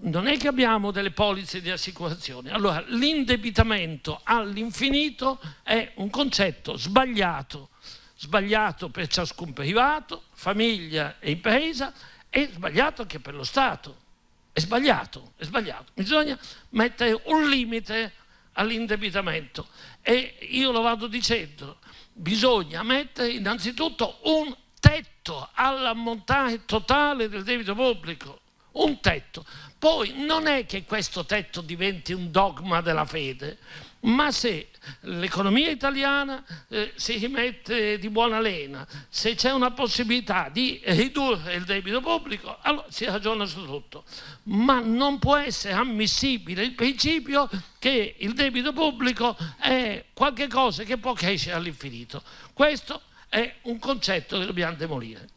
non è che abbiamo delle polizze di assicurazione. Allora, l'indebitamento all'infinito è un concetto sbagliato, sbagliato per ciascun privato, famiglia e impresa e sbagliato anche per lo Stato. È sbagliato, è sbagliato. Bisogna mettere un limite all'indebitamento e io lo vado dicendo, bisogna mettere innanzitutto un tetto all'ammontare totale del debito pubblico un tetto. Poi non è che questo tetto diventi un dogma della fede, ma se l'economia italiana eh, si rimette di buona lena, se c'è una possibilità di ridurre il debito pubblico, allora si ragiona su tutto. Ma non può essere ammissibile il principio che il debito pubblico è qualcosa che può crescere all'infinito. Questo è un concetto che dobbiamo demolire.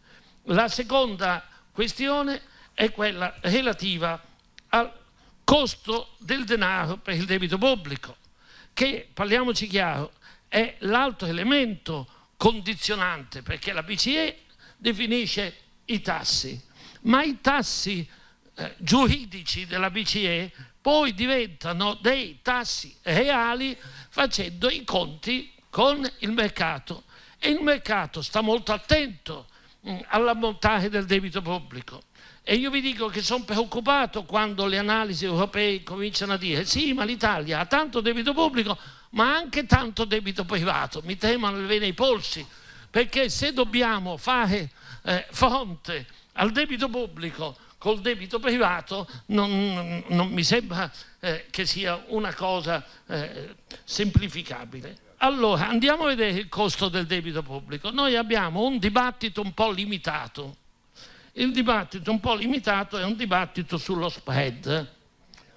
La seconda questione è quella relativa al costo del denaro per il debito pubblico, che, parliamoci chiaro, è l'altro elemento condizionante, perché la BCE definisce i tassi, ma i tassi eh, giuridici della BCE poi diventano dei tassi reali facendo i conti con il mercato e il mercato sta molto attento mm, all'ammontare del debito pubblico e io vi dico che sono preoccupato quando le analisi europee cominciano a dire sì, ma l'Italia ha tanto debito pubblico, ma anche tanto debito privato. Mi temono le vene ai polsi, perché se dobbiamo fare eh, fronte al debito pubblico col debito privato non, non mi sembra eh, che sia una cosa eh, semplificabile. Allora, andiamo a vedere il costo del debito pubblico. Noi abbiamo un dibattito un po' limitato il dibattito un po' limitato è un dibattito sullo spread.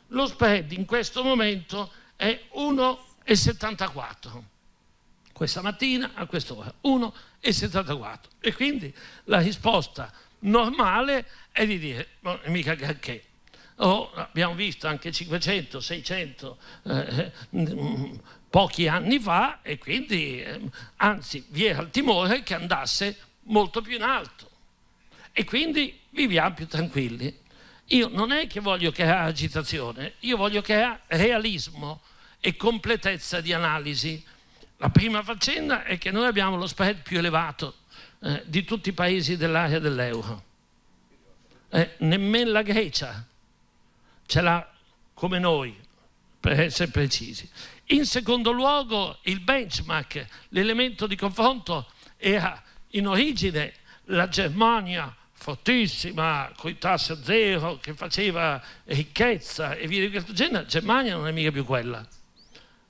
Lo spread in questo momento è 1,74. Questa mattina a quest'ora 1,74. E quindi la risposta normale è di dire, non è mica che... Oh, abbiamo visto anche 500, 600 eh, pochi anni fa e quindi eh, anzi vi era il timore che andasse molto più in alto e quindi viviamo più tranquilli. Io non è che voglio creare agitazione, io voglio creare realismo e completezza di analisi. La prima faccenda è che noi abbiamo lo spread più elevato eh, di tutti i paesi dell'area dell'euro. Eh, nemmeno la Grecia ce l'ha come noi, per essere precisi. In secondo luogo il benchmark, l'elemento di confronto era in origine la Germania fortissima, con i tassi a zero, che faceva ricchezza e via di questo genere, Germania non è mica più quella.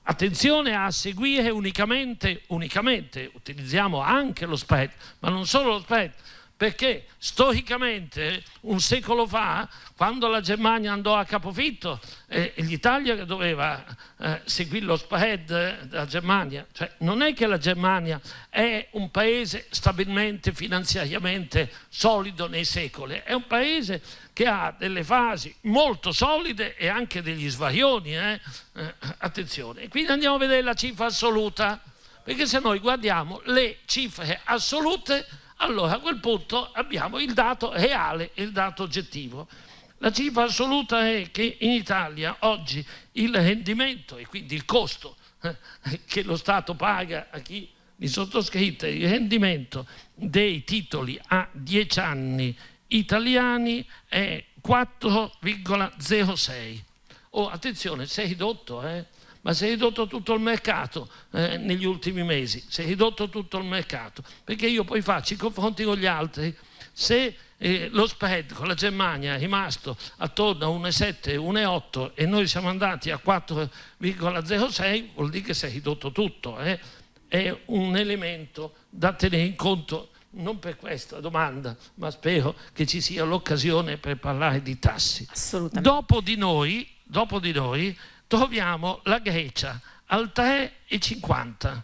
Attenzione a seguire unicamente, unicamente, utilizziamo anche lo spread, ma non solo lo spread, perché storicamente un secolo fa, quando la Germania andò a capofitto e eh, l'Italia che doveva eh, seguire lo spread della Germania, cioè non è che la Germania è un paese stabilmente finanziariamente solido nei secoli, è un paese che ha delle fasi molto solide e anche degli svarioni, eh? eh attenzione. Quindi andiamo a vedere la cifra assoluta, perché se noi guardiamo le cifre assolute allora a quel punto abbiamo il dato reale e il dato oggettivo. La cifra assoluta è che in Italia oggi il rendimento e quindi il costo eh, che lo Stato paga a chi mi sottoscritta, il rendimento dei titoli a 10 anni italiani è 4,06. Oh, attenzione, si è ridotto, eh? ma si è ridotto tutto il mercato eh, negli ultimi mesi, si è ridotto tutto il mercato, perché io poi faccio i confronti con gli altri, se eh, lo spread con la Germania è rimasto attorno a 1,7, 1,8 e noi siamo andati a 4,06, vuol dire che si è ridotto tutto, eh? è un elemento da tenere in conto non per questa domanda, ma spero che ci sia l'occasione per parlare di tassi. Dopo di noi, dopo di noi troviamo la Grecia al 3,50.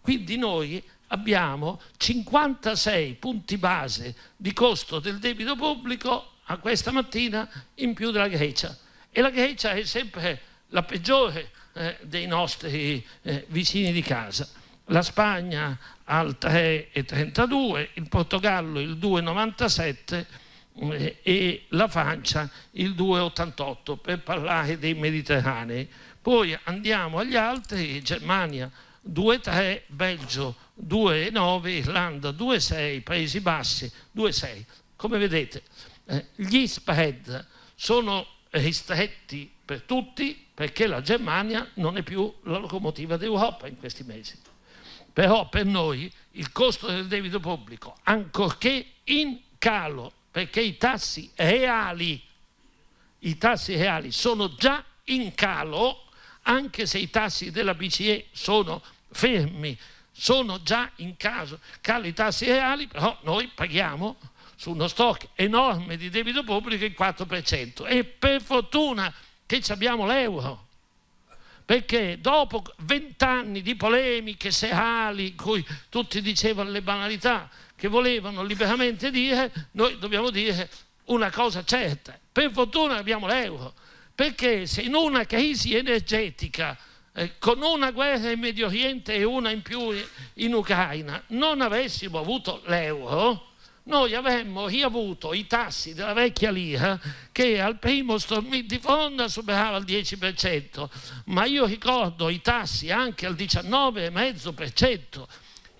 Quindi noi abbiamo 56 punti base di costo del debito pubblico a questa mattina in più della Grecia. E la Grecia è sempre la peggiore eh, dei nostri eh, vicini di casa. La Spagna al 3,32, il Portogallo il 2,97 e la Francia il 2,88 per parlare dei mediterranei. Poi andiamo agli altri, Germania 2,3, Belgio 2,9, Irlanda 2,6, Paesi Bassi 2,6. Come vedete eh, gli spread sono ristretti per tutti perché la Germania non è più la locomotiva d'Europa in questi mesi. Però per noi il costo del debito pubblico, ancorché in calo perché i tassi reali, i tassi reali sono già in calo, anche se i tassi della BCE sono fermi, sono già in caso, calo i tassi reali, però noi paghiamo su uno stock enorme di debito pubblico il 4% e per fortuna che abbiamo l'euro perché dopo vent'anni di polemiche serali in cui tutti dicevano le banalità che volevano liberamente dire, noi dobbiamo dire una cosa certa. Per fortuna abbiamo l'euro, perché se in una crisi energetica, eh, con una guerra in Medio Oriente e una in più in Ucraina, non avessimo avuto l'euro, noi avremmo riavuto i tassi della vecchia lira che al primo storm di fonda superava il 10%, ma io ricordo i tassi anche al 19,5%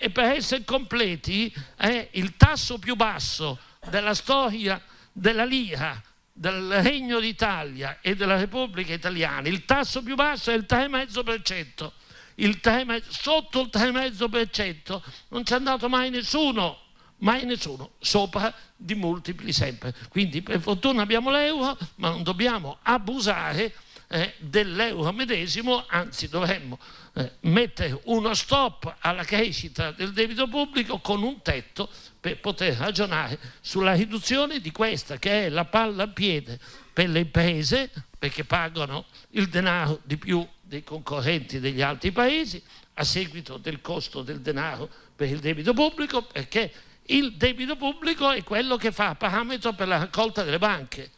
e per essere completi è eh, il tasso più basso della storia della lira, del Regno d'Italia e della Repubblica Italiana, il tasso più basso è il 3,5%. Il 3, sotto il 3,5% non c'è andato mai nessuno, mai nessuno, sopra di multipli sempre. Quindi per fortuna abbiamo l'euro, ma non dobbiamo abusare eh, dell'euro medesimo, anzi dovremmo eh, mettere uno stop alla crescita del debito pubblico con un tetto per poter ragionare sulla riduzione di questa che è la palla a piede per le imprese perché pagano il denaro di più dei concorrenti degli altri paesi a seguito del costo del denaro per il debito pubblico perché il debito pubblico è quello che fa parametro per la raccolta delle banche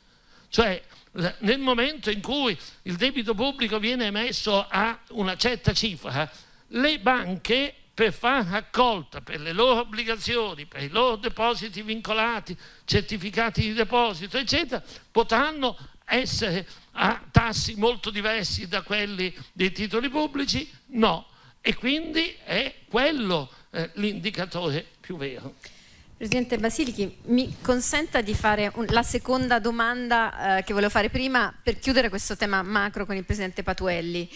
cioè nel momento in cui il debito pubblico viene emesso a una certa cifra, le banche per far raccolta per le loro obbligazioni, per i loro depositi vincolati, certificati di deposito, eccetera, potranno essere a tassi molto diversi da quelli dei titoli pubblici? No. E quindi è quello eh, l'indicatore più vero. Presidente Basilichi, mi consenta di fare un, la seconda domanda eh, che volevo fare prima per chiudere questo tema macro con il Presidente Patuelli.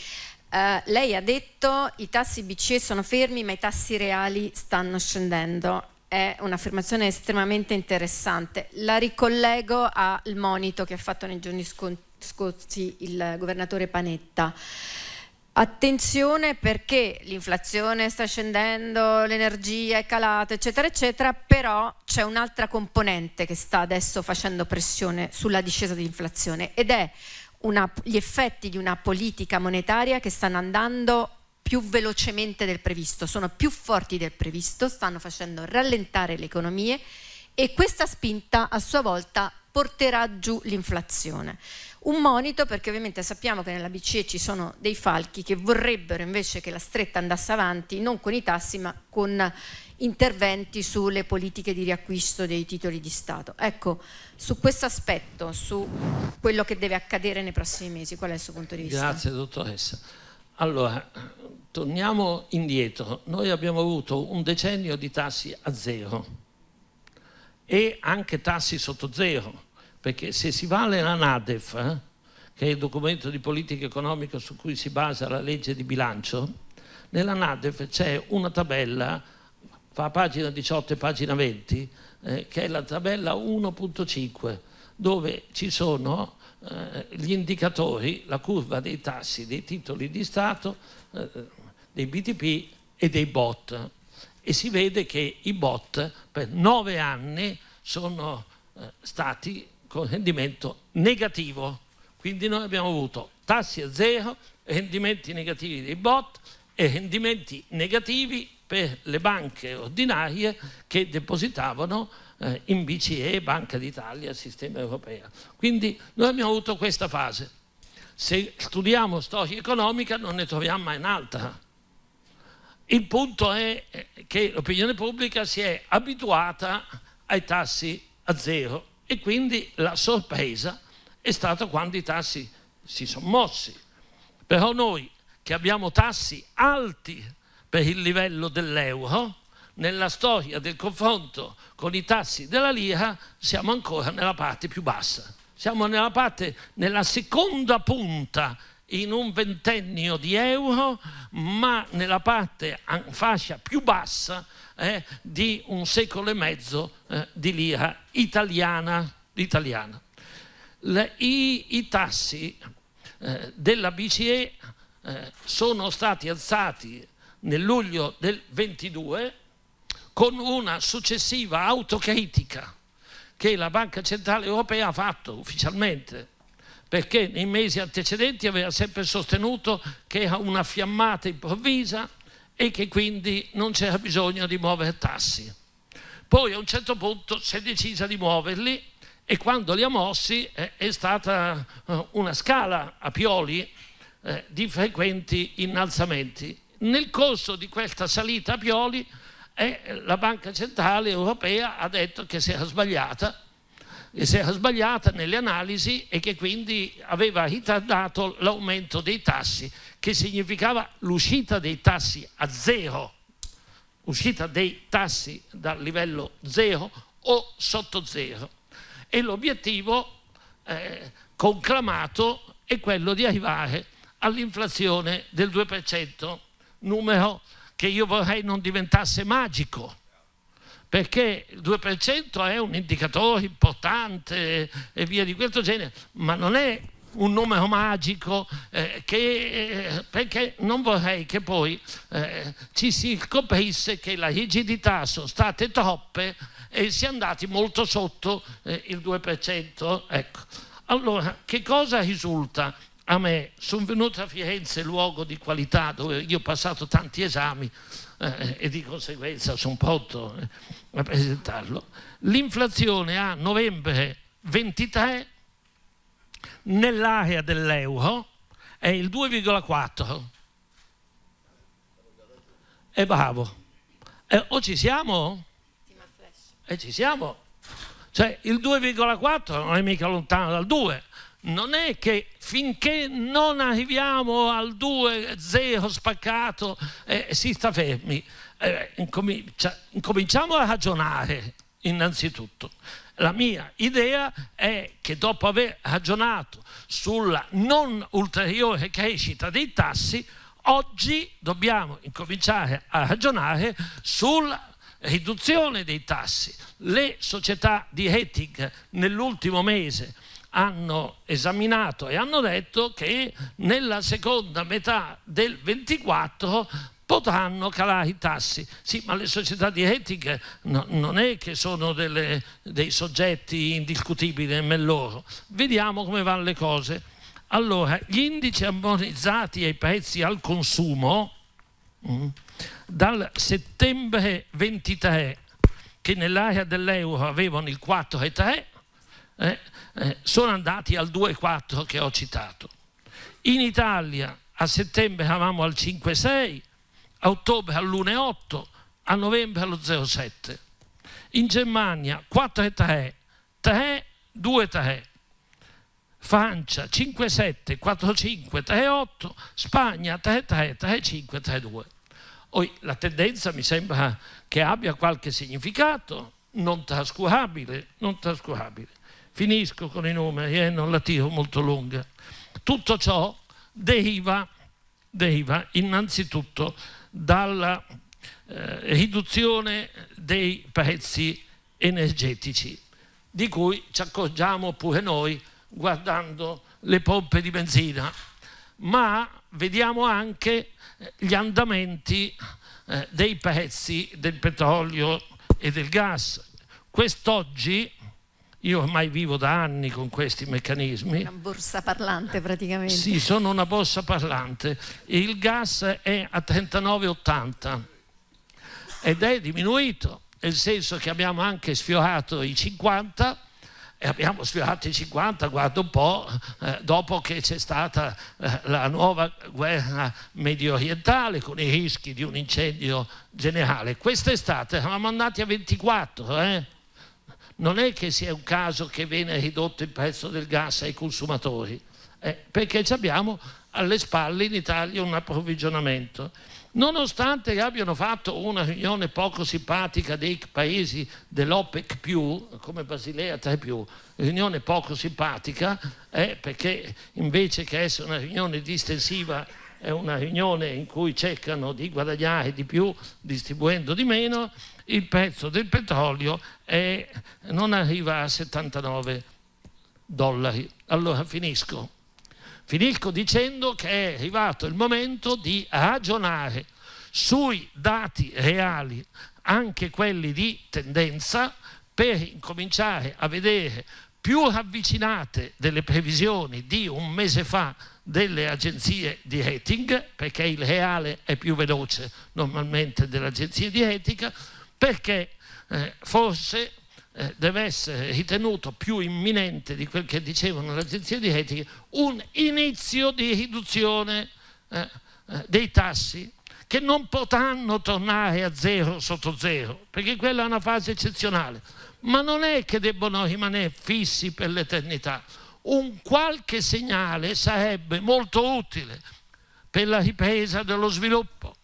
Uh, lei ha detto che i tassi BCE sono fermi ma i tassi reali stanno scendendo. È un'affermazione estremamente interessante. La ricollego al monito che ha fatto nei giorni scorsi il governatore Panetta attenzione perché l'inflazione sta scendendo, l'energia è calata, eccetera, eccetera, però c'è un'altra componente che sta adesso facendo pressione sulla discesa dell'inflazione ed è una, gli effetti di una politica monetaria che stanno andando più velocemente del previsto, sono più forti del previsto, stanno facendo rallentare le economie e questa spinta a sua volta porterà giù l'inflazione. Un monito perché ovviamente sappiamo che nella BCE ci sono dei falchi che vorrebbero invece che la stretta andasse avanti non con i tassi ma con interventi sulle politiche di riacquisto dei titoli di Stato. Ecco, su questo aspetto, su quello che deve accadere nei prossimi mesi, qual è il suo punto di vista? Grazie dottoressa. Allora, torniamo indietro. Noi abbiamo avuto un decennio di tassi a zero e anche tassi sotto zero perché se si vale la NADEF, eh, che è il documento di politica economica su cui si basa la legge di bilancio, nella NADEF c'è una tabella, fa pagina 18 e pagina 20, eh, che è la tabella 1.5, dove ci sono eh, gli indicatori, la curva dei tassi, dei titoli di Stato, eh, dei BTP e dei bot. E si vede che i bot per nove anni sono eh, stati con rendimento negativo. Quindi noi abbiamo avuto tassi a zero, rendimenti negativi dei bot e rendimenti negativi per le banche ordinarie che depositavano eh, in BCE, Banca d'Italia, Sistema Europeo. Quindi noi abbiamo avuto questa fase. Se studiamo storia economica non ne troviamo mai un'altra. Il punto è eh, che l'opinione pubblica si è abituata ai tassi a zero e quindi la sorpresa è stata quando i tassi si sono mossi. Però noi che abbiamo tassi alti per il livello dell'euro, nella storia del confronto con i tassi della lira siamo ancora nella parte più bassa. Siamo nella parte, nella seconda punta in un ventennio di euro, ma nella parte fascia più bassa eh, di un secolo e mezzo eh, di lira italiana. italiana. Le, i, i, tassi eh, della BCE eh, sono stati alzati nel luglio del 22 con una successiva autocritica che la Banca Centrale Europea ha fatto ufficialmente perché nei mesi antecedenti aveva sempre sostenuto che era una fiammata improvvisa e che quindi non c'era bisogno di muovere tassi. Poi a un certo punto si è decisa di muoverli e quando li ha mossi eh, è stata eh, una scala a pioli eh, di frequenti innalzamenti. Nel corso di questa salita a pioli eh, la Banca Centrale Europea ha detto che si era sbagliata che si era sbagliata nelle analisi e che quindi aveva ritardato l'aumento dei tassi, che significava l'uscita dei tassi a zero, uscita dei tassi dal livello zero o sotto zero. E l'obiettivo eh, conclamato è quello di arrivare all'inflazione del 2%, numero che io vorrei non diventasse magico, perché il 2% è un indicatore importante e via di questo genere, ma non è un numero magico eh, che, eh, perché non vorrei che poi eh, ci si scoprisse che la rigidità sono state troppe e si è andati molto sotto eh, il 2%. Ecco. Allora, che cosa risulta? A me sono venuto a Firenze, luogo di qualità dove io ho passato tanti esami, eh, e di conseguenza sono pronto a presentarlo, l'inflazione a novembre 23 nell'area dell'euro è il 2,4. E bravo. E, o ci siamo? E ci siamo. Cioè il 2,4 non è mica lontano dal 2 non è che finché non arriviamo al 2-0 spaccato eh, si sta fermi. Eh, incomincia, incominciamo a ragionare innanzitutto. La mia idea è che dopo aver ragionato sulla non ulteriore crescita dei tassi, oggi dobbiamo incominciare a ragionare sulla riduzione dei tassi. Le società di rating nell'ultimo mese hanno esaminato e hanno detto che nella seconda metà del 24 potranno calare i tassi. Sì, ma le società di etica no, non è che sono delle, dei soggetti indiscutibili nel loro. Vediamo come vanno le cose. Allora, gli indici armonizzati ai prezzi al consumo mm, dal settembre 23, che nell'area dell'euro avevano il 4,3, eh, eh, sono andati al 2,4 che ho citato. In Italia a settembre eravamo al 5,6, a ottobre all'1,8, a novembre allo 0,7. In Germania 4,3, 3, 2,3. Francia 5,7, 4,5, 3,8, Spagna 3,3, 3,5, 3,2. Poi la tendenza mi sembra che abbia qualche significato non trascurabile, non trascurabile. Finisco con i numeri, eh, non la tiro molto lunga. Tutto ciò deriva, deriva innanzitutto dalla eh, riduzione dei prezzi energetici, di cui ci accorgiamo pure noi guardando le pompe di benzina, ma vediamo anche eh, gli andamenti eh, dei prezzi del petrolio e del gas. Quest'oggi io ormai vivo da anni con questi meccanismi. Una borsa parlante praticamente. Sì, sono una borsa parlante. Il gas è a 39,80 ed è diminuito, nel senso che abbiamo anche sfiorato i 50 e abbiamo sfiorato i 50, guarda un po', eh, dopo che c'è stata eh, la nuova guerra medio orientale con i rischi di un incendio generale. Quest'estate eravamo andati a 24, eh? non è che sia un caso che viene ridotto il prezzo del gas ai consumatori, eh, perché abbiamo alle spalle in Italia un approvvigionamento. Nonostante abbiano fatto una riunione poco simpatica dei paesi dell'OPEC, come Basilea 3, riunione poco simpatica, eh, perché invece che essere una riunione distensiva è una riunione in cui cercano di guadagnare di più distribuendo di meno, il prezzo del petrolio è, non arriva a 79 dollari. Allora finisco. Finisco dicendo che è arrivato il momento di ragionare sui dati reali, anche quelli di tendenza, per incominciare a vedere più ravvicinate delle previsioni di un mese fa delle agenzie di rating, perché il reale è più veloce normalmente delle agenzie di etica, perché eh, forse eh, deve essere ritenuto più imminente di quel che dicevano le agenzie di etica un inizio di riduzione eh, eh dei tassi che non potranno tornare a zero sotto zero, perché quella è una fase eccezionale, ma non è che debbono rimanere fissi per l'eternità. Un qualche segnale sarebbe molto utile per la ripresa dello sviluppo,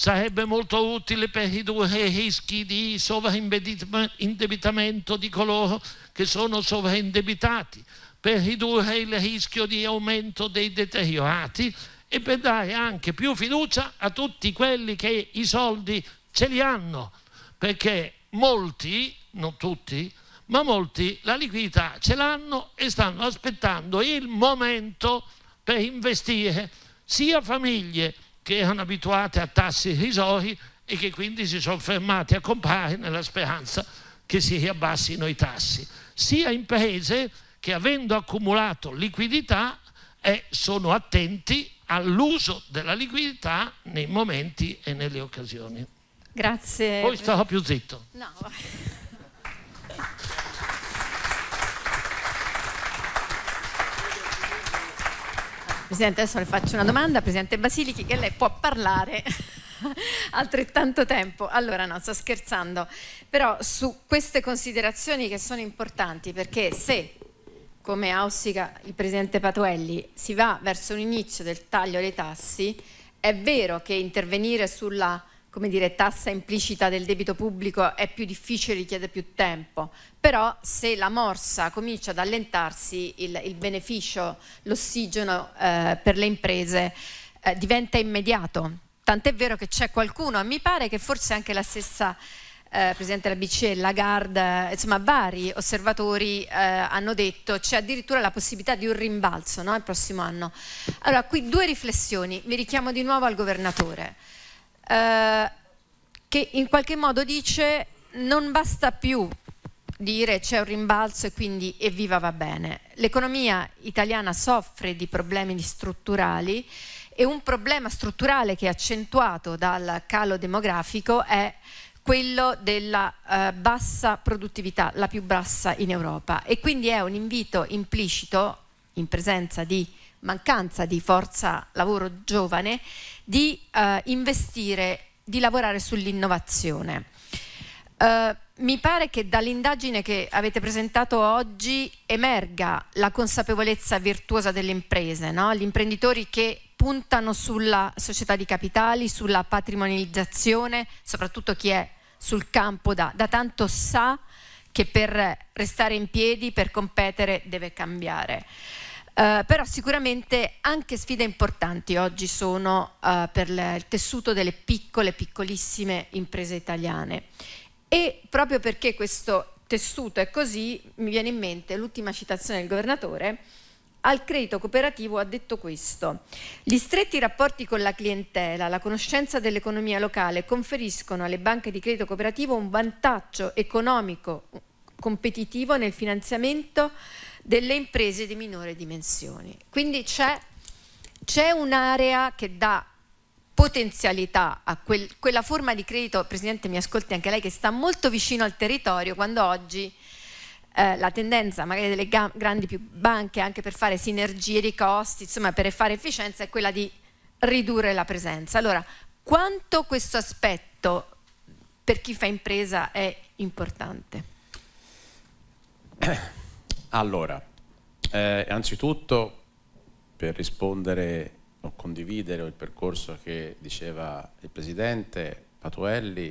sarebbe molto utile per ridurre i rischi di sovraindebitamento di coloro che sono sovraindebitati, per ridurre il rischio di aumento dei deteriorati e per dare anche più fiducia a tutti quelli che i soldi ce li hanno, perché molti, non tutti, ma molti la liquidità ce l'hanno e stanno aspettando il momento per investire sia famiglie che erano abituate a tassi risori e che quindi si sono fermati a comprare nella speranza che si riabbassino i tassi, sia imprese che avendo accumulato liquidità eh, sono attenti all'uso della liquidità nei momenti e nelle occasioni. Grazie. Poi starò più zitto. No. Presidente, adesso le faccio una domanda, Presidente Basilichi, che lei può parlare *laughs* altrettanto tempo. Allora no, sto scherzando, però su queste considerazioni che sono importanti, perché se, come auspica il Presidente Patuelli, si va verso un inizio del taglio dei tassi, è vero che intervenire sulla come dire, tassa implicita del debito pubblico è più difficile, richiede più tempo, però se la morsa comincia ad allentarsi il, il beneficio, l'ossigeno eh, per le imprese eh, diventa immediato, tant'è vero che c'è qualcuno, mi pare che forse anche la stessa eh, Presidente della BCE, Lagarde, insomma vari osservatori eh, hanno detto c'è addirittura la possibilità di un rimbalzo no, il prossimo anno. Allora qui due riflessioni, mi richiamo di nuovo al Governatore. Eh, che in qualche modo dice non basta più dire c'è un rimbalzo e quindi evviva va bene. L'economia italiana soffre di problemi strutturali e un problema strutturale che è accentuato dal calo demografico è quello della eh, bassa produttività, la più bassa in Europa e quindi è un invito implicito in presenza di mancanza di forza lavoro giovane, di eh, investire, di lavorare sull'innovazione. Eh, mi pare che dall'indagine che avete presentato oggi emerga la consapevolezza virtuosa delle imprese, no? gli imprenditori che puntano sulla società di capitali, sulla patrimonializzazione, soprattutto chi è sul campo da, da tanto sa che per restare in piedi, per competere, deve cambiare. Eh, però sicuramente anche sfide importanti oggi sono uh, per le, il tessuto delle piccole, piccolissime imprese italiane. E proprio perché questo tessuto è così, mi viene in mente l'ultima citazione del governatore, al credito cooperativo ha detto questo. Gli stretti rapporti con la clientela, la conoscenza dell'economia locale conferiscono alle banche di credito cooperativo un vantaggio economico competitivo nel finanziamento delle imprese di minore dimensioni. Quindi c'è un'area che dà potenzialità a quel, quella forma di credito, Presidente mi ascolti anche lei, che sta molto vicino al territorio quando oggi eh, la tendenza magari delle grandi banche anche per fare sinergie di costi, insomma per fare efficienza è quella di ridurre la presenza. Allora, quanto questo aspetto per chi fa impresa è importante? *clears throat* Allora, eh, anzitutto per rispondere o condividere il percorso che diceva il Presidente Patuelli,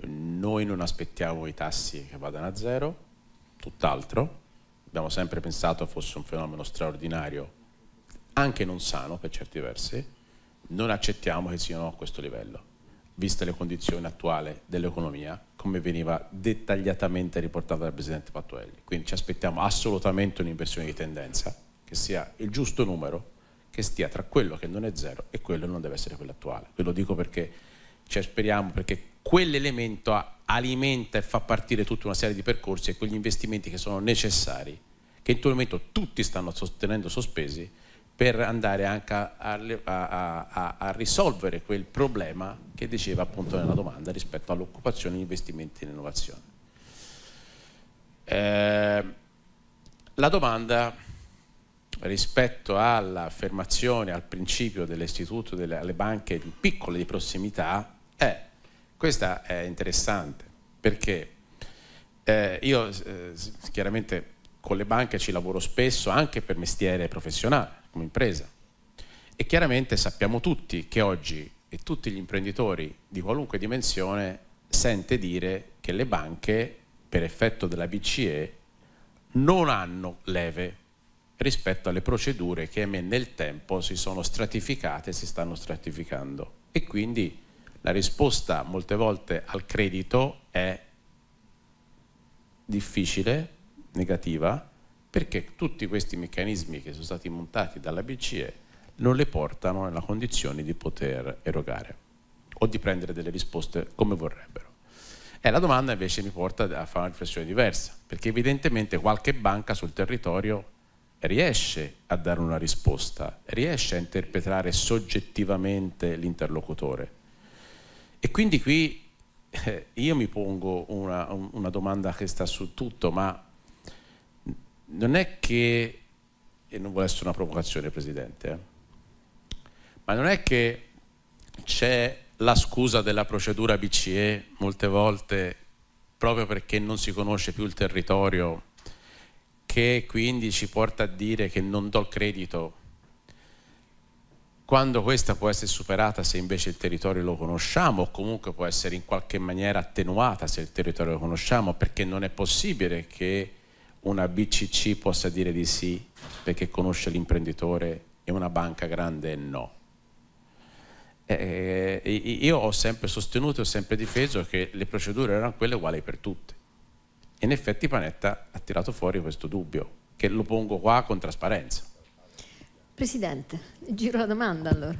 eh, noi non aspettiamo i tassi che vadano a zero, tutt'altro, abbiamo sempre pensato fosse un fenomeno straordinario, anche non sano per certi versi, non accettiamo che siano a questo livello viste le condizioni attuali dell'economia, come veniva dettagliatamente riportato dal Presidente Pattuelli. Quindi ci aspettiamo assolutamente un'inversione di tendenza, che sia il giusto numero, che stia tra quello che non è zero e quello che non deve essere quello attuale. Ve lo dico perché ci speriamo, perché quell'elemento alimenta e fa partire tutta una serie di percorsi e quegli investimenti che sono necessari, che in questo momento tutti stanno sostenendo sospesi, per andare anche a, a, a, a risolvere quel problema che diceva appunto nella domanda rispetto all'occupazione e investimenti e innovazione. Eh, la domanda rispetto all'affermazione, al principio dell'istituto delle banche piccole di prossimità è, questa è interessante perché eh, io eh, chiaramente con le banche ci lavoro spesso anche per mestiere professionale, come impresa. E chiaramente sappiamo tutti che oggi e tutti gli imprenditori di qualunque dimensione sente dire che le banche, per effetto della BCE, non hanno leve rispetto alle procedure che nel tempo si sono stratificate e si stanno stratificando. E quindi la risposta molte volte al credito è difficile, negativa, perché tutti questi meccanismi che sono stati montati dalla BCE non le portano nella condizione di poter erogare o di prendere delle risposte come vorrebbero. E la domanda invece mi porta a fare una riflessione diversa, perché evidentemente qualche banca sul territorio riesce a dare una risposta, riesce a interpretare soggettivamente l'interlocutore. E quindi qui eh, io mi pongo una, una domanda che sta su tutto, ma non è che, e non vuole essere una provocazione Presidente, eh, ma non è che c'è la scusa della procedura BCE molte volte proprio perché non si conosce più il territorio che quindi ci porta a dire che non do il credito quando questa può essere superata se invece il territorio lo conosciamo o comunque può essere in qualche maniera attenuata se il territorio lo conosciamo perché non è possibile che una BCC possa dire di sì perché conosce l'imprenditore e una banca grande no. Eh, eh io ho sempre sostenuto e ho sempre difeso che le procedure erano quelle uguali per tutte. In effetti Panetta ha tirato fuori questo dubbio, che lo pongo qua con trasparenza. Presidente, giro la domanda allora.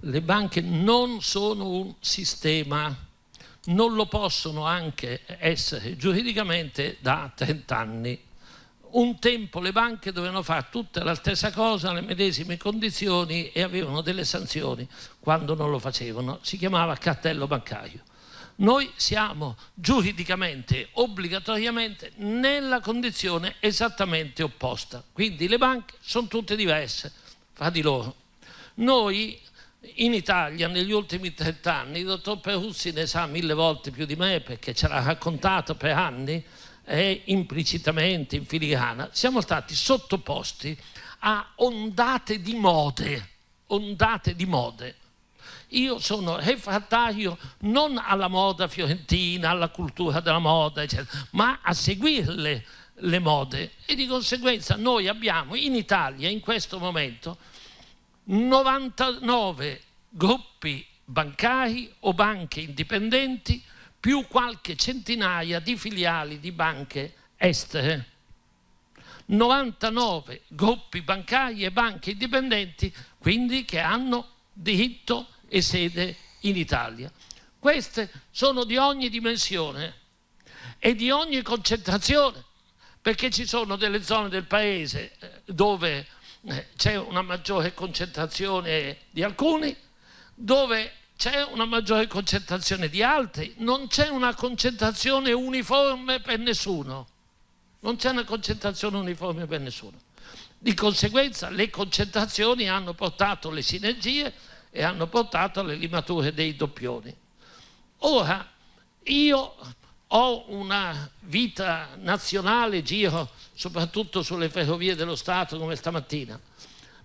Le banche non sono un sistema, non lo possono anche essere giuridicamente da 30 anni un tempo le banche dovevano fare tutta la stessa cosa, le medesime condizioni e avevano delle sanzioni quando non lo facevano. Si chiamava cartello bancario. Noi siamo giuridicamente, obbligatoriamente, nella condizione esattamente opposta. Quindi le banche sono tutte diverse fra di loro. Noi in Italia negli ultimi 30 anni, il dottor Peruzzi ne sa mille volte più di me perché ce l'ha raccontato per anni, eh, implicitamente, in filigrana, siamo stati sottoposti a ondate di mode, ondate di mode. Io sono refrattario non alla moda fiorentina, alla cultura della moda, eccetera, ma a seguirle le mode e di conseguenza noi abbiamo in Italia in questo momento 99 gruppi bancari o banche indipendenti più qualche centinaia di filiali di banche estere. 99 gruppi bancari e banche indipendenti, quindi che hanno diritto e sede in Italia. Queste sono di ogni dimensione e di ogni concentrazione, perché ci sono delle zone del paese eh, dove eh, c'è una maggiore concentrazione di alcuni, dove c'è una maggiore concentrazione di altri, non c'è una concentrazione uniforme per nessuno. Non c'è una concentrazione uniforme per nessuno. Di conseguenza le concentrazioni hanno portato le sinergie e hanno portato alle limature dei doppioni. Ora, io ho una vita nazionale, giro soprattutto sulle ferrovie dello Stato come stamattina,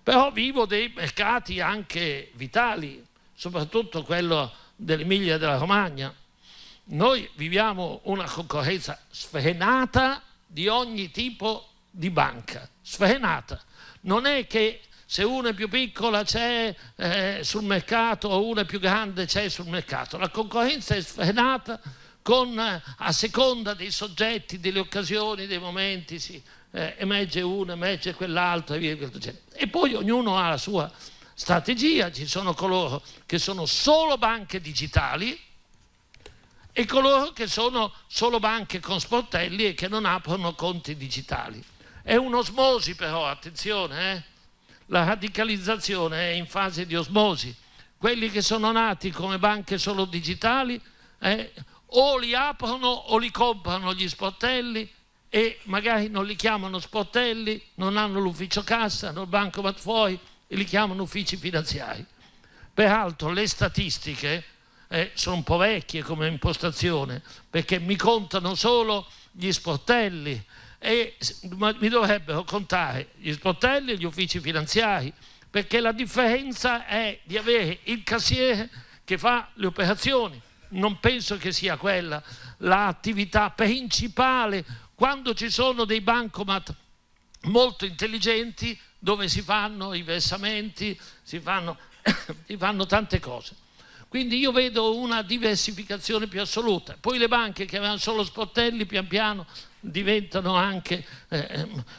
però vivo dei mercati anche vitali soprattutto quello dell'Emilia e della Romagna. Noi viviamo una concorrenza sfrenata di ogni tipo di banca, sfrenata. Non è che se una è più piccola c'è eh, sul mercato o una è più grande c'è sul mercato. La concorrenza è sfrenata con, eh, a seconda dei soggetti, delle occasioni, dei momenti, sì, eh, emerge una, emerge quell'altra, e via, via, via, E poi ognuno ha la sua strategia, ci sono coloro che sono solo banche digitali e coloro che sono solo banche con sportelli e che non aprono conti digitali. È un'osmosi però, attenzione, eh? la radicalizzazione è in fase di osmosi. Quelli che sono nati come banche solo digitali eh, o li aprono o li comprano gli sportelli e magari non li chiamano sportelli, non hanno l'ufficio cassa, hanno il bancomat fuori e li chiamano uffici finanziari. Peraltro le statistiche eh, sono un po' vecchie come impostazione, perché mi contano solo gli sportelli, e, mi dovrebbero contare gli sportelli e gli uffici finanziari, perché la differenza è di avere il cassiere che fa le operazioni. Non penso che sia quella l'attività principale. Quando ci sono dei bancomat molto intelligenti, dove si fanno i versamenti, si fanno, *coughs* si fanno tante cose. Quindi io vedo una diversificazione più assoluta. Poi le banche che avevano solo sportelli pian piano diventano anche eh,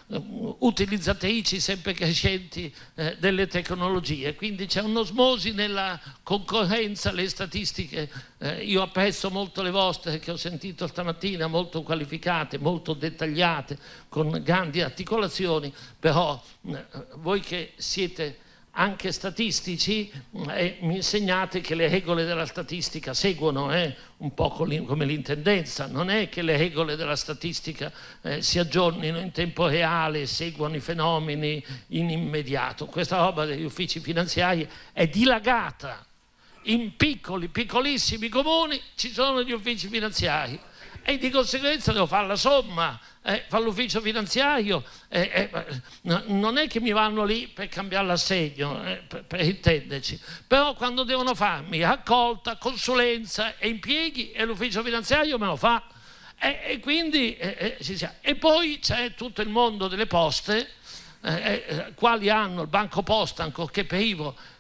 ehm, utilizzatrici sempre crescenti eh, delle tecnologie. Quindi c'è un'osmosi nella concorrenza, le statistiche, eh, io apprezzo molto le vostre che ho sentito stamattina, molto qualificate, molto dettagliate, con grandi articolazioni, però eh, voi che siete anche statistici, eh, mi insegnate che le regole della statistica seguono eh, un po' come l'intendenza, non è che le regole della statistica eh, si aggiornino in tempo reale, seguano i fenomeni in immediato. Questa roba degli uffici finanziari è dilagata. In piccoli, piccolissimi comuni ci sono gli uffici finanziari e di conseguenza devo fare la somma, eh, fa l'ufficio finanziario, eh, eh, non è che mi vanno lì per cambiare l'assegno, eh, per, per, intenderci, però quando devono farmi raccolta, consulenza e impieghi e l'ufficio finanziario me lo fa. E, e quindi ci eh, eh, siamo. E poi c'è tutto il mondo delle poste, quali hanno il banco posta, ancorché per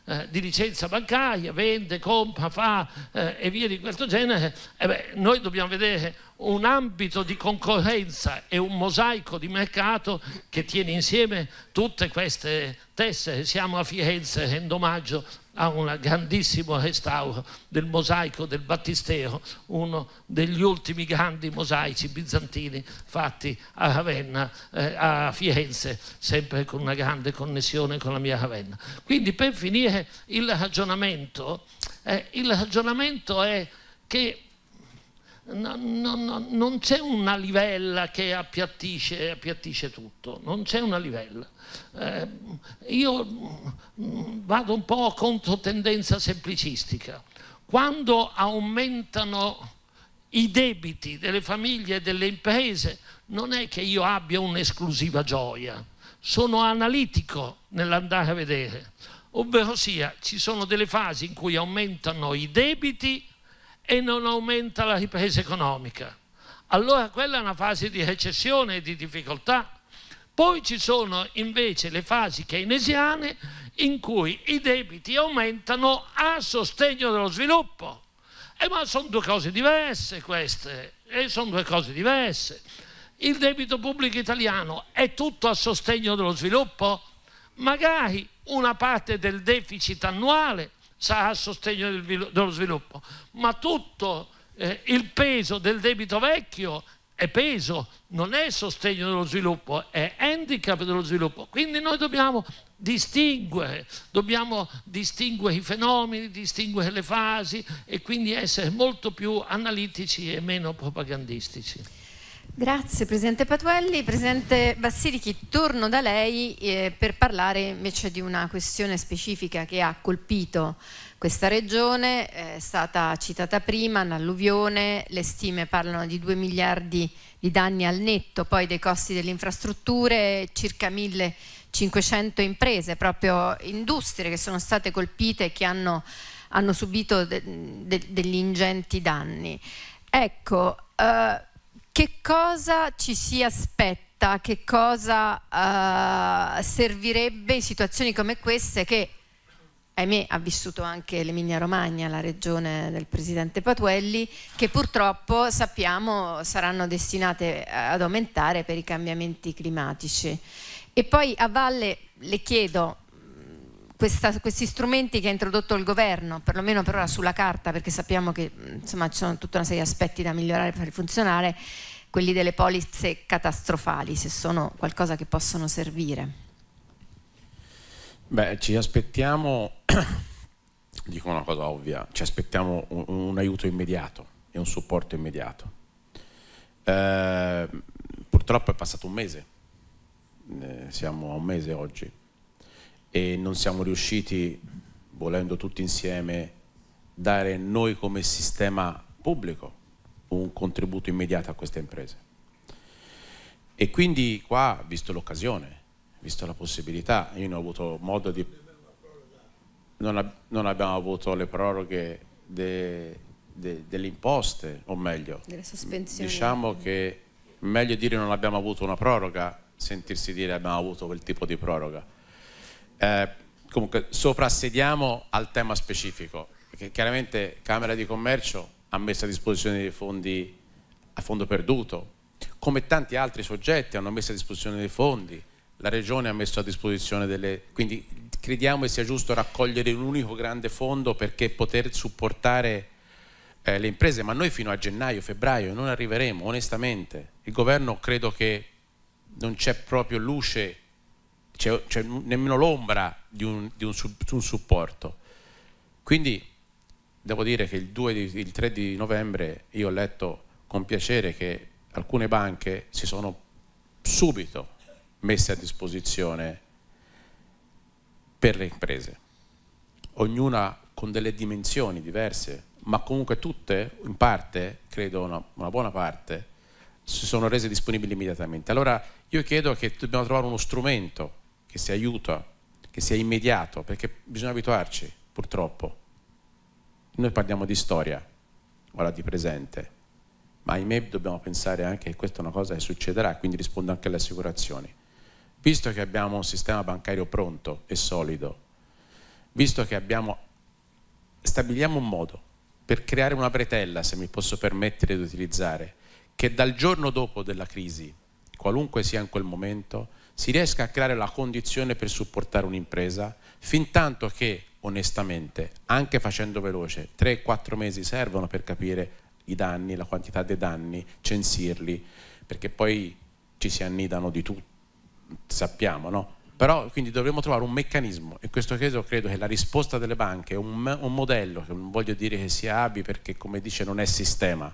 eh, di licenza bancaria, vende, compra, fa eh, e via di questo genere, eh beh, noi dobbiamo vedere un ambito di concorrenza e un mosaico di mercato che tiene insieme tutte queste tessere. Siamo a Firenze, rendo omaggio a un grandissimo restauro del mosaico del Battistero, uno degli ultimi grandi mosaici bizantini fatti a Ravenna, eh, a Firenze, sempre con una grande connessione con la mia Ravenna. Quindi per finire il ragionamento, eh, il ragionamento è che no, no, non c'è una livella che appiattisce, appiattisce tutto, non c'è una livella. Eh, io mm, vado un po' contro tendenza semplicistica. Quando aumentano i debiti delle famiglie e delle imprese, non è che io abbia un'esclusiva gioia, sono analitico nell'andare a vedere ovvero sia ci sono delle fasi in cui aumentano i debiti e non aumenta la ripresa economica. Allora quella è una fase di recessione e di difficoltà. Poi ci sono invece le fasi keynesiane in cui i debiti aumentano a sostegno dello sviluppo. Eh, ma sono due cose diverse queste, eh, sono due cose diverse. Il debito pubblico italiano è tutto a sostegno dello sviluppo? Magari una parte del deficit annuale sarà a sostegno dello sviluppo, ma tutto eh, il peso del debito vecchio è peso, non è sostegno dello sviluppo, è handicap dello sviluppo. Quindi noi dobbiamo distinguere, dobbiamo distinguere i fenomeni, distinguere le fasi e quindi essere molto più analitici e meno propagandistici. Grazie Presidente Patuelli. Presidente Bassirichi, torno da lei eh, per parlare invece di una questione specifica che ha colpito questa regione, è stata citata prima, l'alluvione, le stime parlano di 2 miliardi di danni al netto, poi dei costi delle infrastrutture, circa 1500 imprese, proprio industrie che sono state colpite e che hanno, hanno subito de de degli ingenti danni. Ecco, eh, che cosa ci si aspetta, che cosa uh, servirebbe in situazioni come queste che ahimè ha vissuto anche l'Emilia Romagna, la regione del presidente Patuelli, che purtroppo sappiamo saranno destinate eh, ad aumentare per i cambiamenti climatici. E poi a valle le chiedo questa, questi strumenti che ha introdotto il governo, perlomeno per ora sulla carta, perché sappiamo che insomma, ci sono tutta una serie di aspetti da migliorare per funzionare, quelli delle polizze catastrofali, se sono qualcosa che possono servire. Beh, ci aspettiamo, *coughs* dico una cosa ovvia, ci aspettiamo un, un aiuto immediato e un supporto immediato. Eh, purtroppo è passato un mese, eh, siamo a un mese oggi e non siamo riusciti, volendo tutti insieme, dare noi come sistema pubblico un contributo immediato a queste imprese. E quindi qua, visto l'occasione, visto la possibilità, io non ho avuto modo di... Non, ab non abbiamo avuto le proroghe de de delle imposte, o meglio, delle sospensioni. Diciamo che meglio dire non abbiamo avuto una proroga, sentirsi dire abbiamo avuto quel tipo di proroga eh, comunque soprassediamo al tema specifico, perché chiaramente Camera di Commercio ha messo a disposizione dei fondi a fondo perduto, come tanti altri soggetti hanno messo a disposizione dei fondi, la Regione ha messo a disposizione delle... quindi crediamo che sia giusto raccogliere un unico grande fondo perché poter supportare eh, le imprese, ma noi fino a gennaio, febbraio non arriveremo, onestamente. Il governo credo che non c'è proprio luce c'è, nemmeno l'ombra di, un, di un, un, supporto. Quindi devo dire che il, 2, il 3 di novembre io ho letto con piacere che alcune banche si sono subito messe a disposizione per le imprese, ognuna con delle dimensioni diverse, ma comunque tutte, in parte, credo una, una buona parte, si sono rese disponibili immediatamente. Allora io chiedo che dobbiamo trovare uno strumento che sia aiuto, che sia immediato, perché bisogna abituarci, purtroppo. Noi parliamo di storia, ora di presente, ma ahimè dobbiamo pensare anche che questa è una cosa che succederà, quindi rispondo anche alle assicurazioni. Visto che abbiamo un sistema bancario pronto e solido, visto che abbiamo, stabiliamo un modo per creare una bretella, se mi posso permettere di utilizzare, che dal giorno dopo della crisi, qualunque sia in quel momento, si riesca a creare la condizione per supportare un'impresa, fin tanto che onestamente, anche facendo veloce, 3-4 mesi servono per capire i danni, la quantità dei danni, censirli, perché poi ci si annidano di tutto, sappiamo, no? Però quindi dovremmo trovare un meccanismo, in questo caso credo che la risposta delle banche, un, un modello, che non voglio dire che sia ABI perché come dice non è sistema,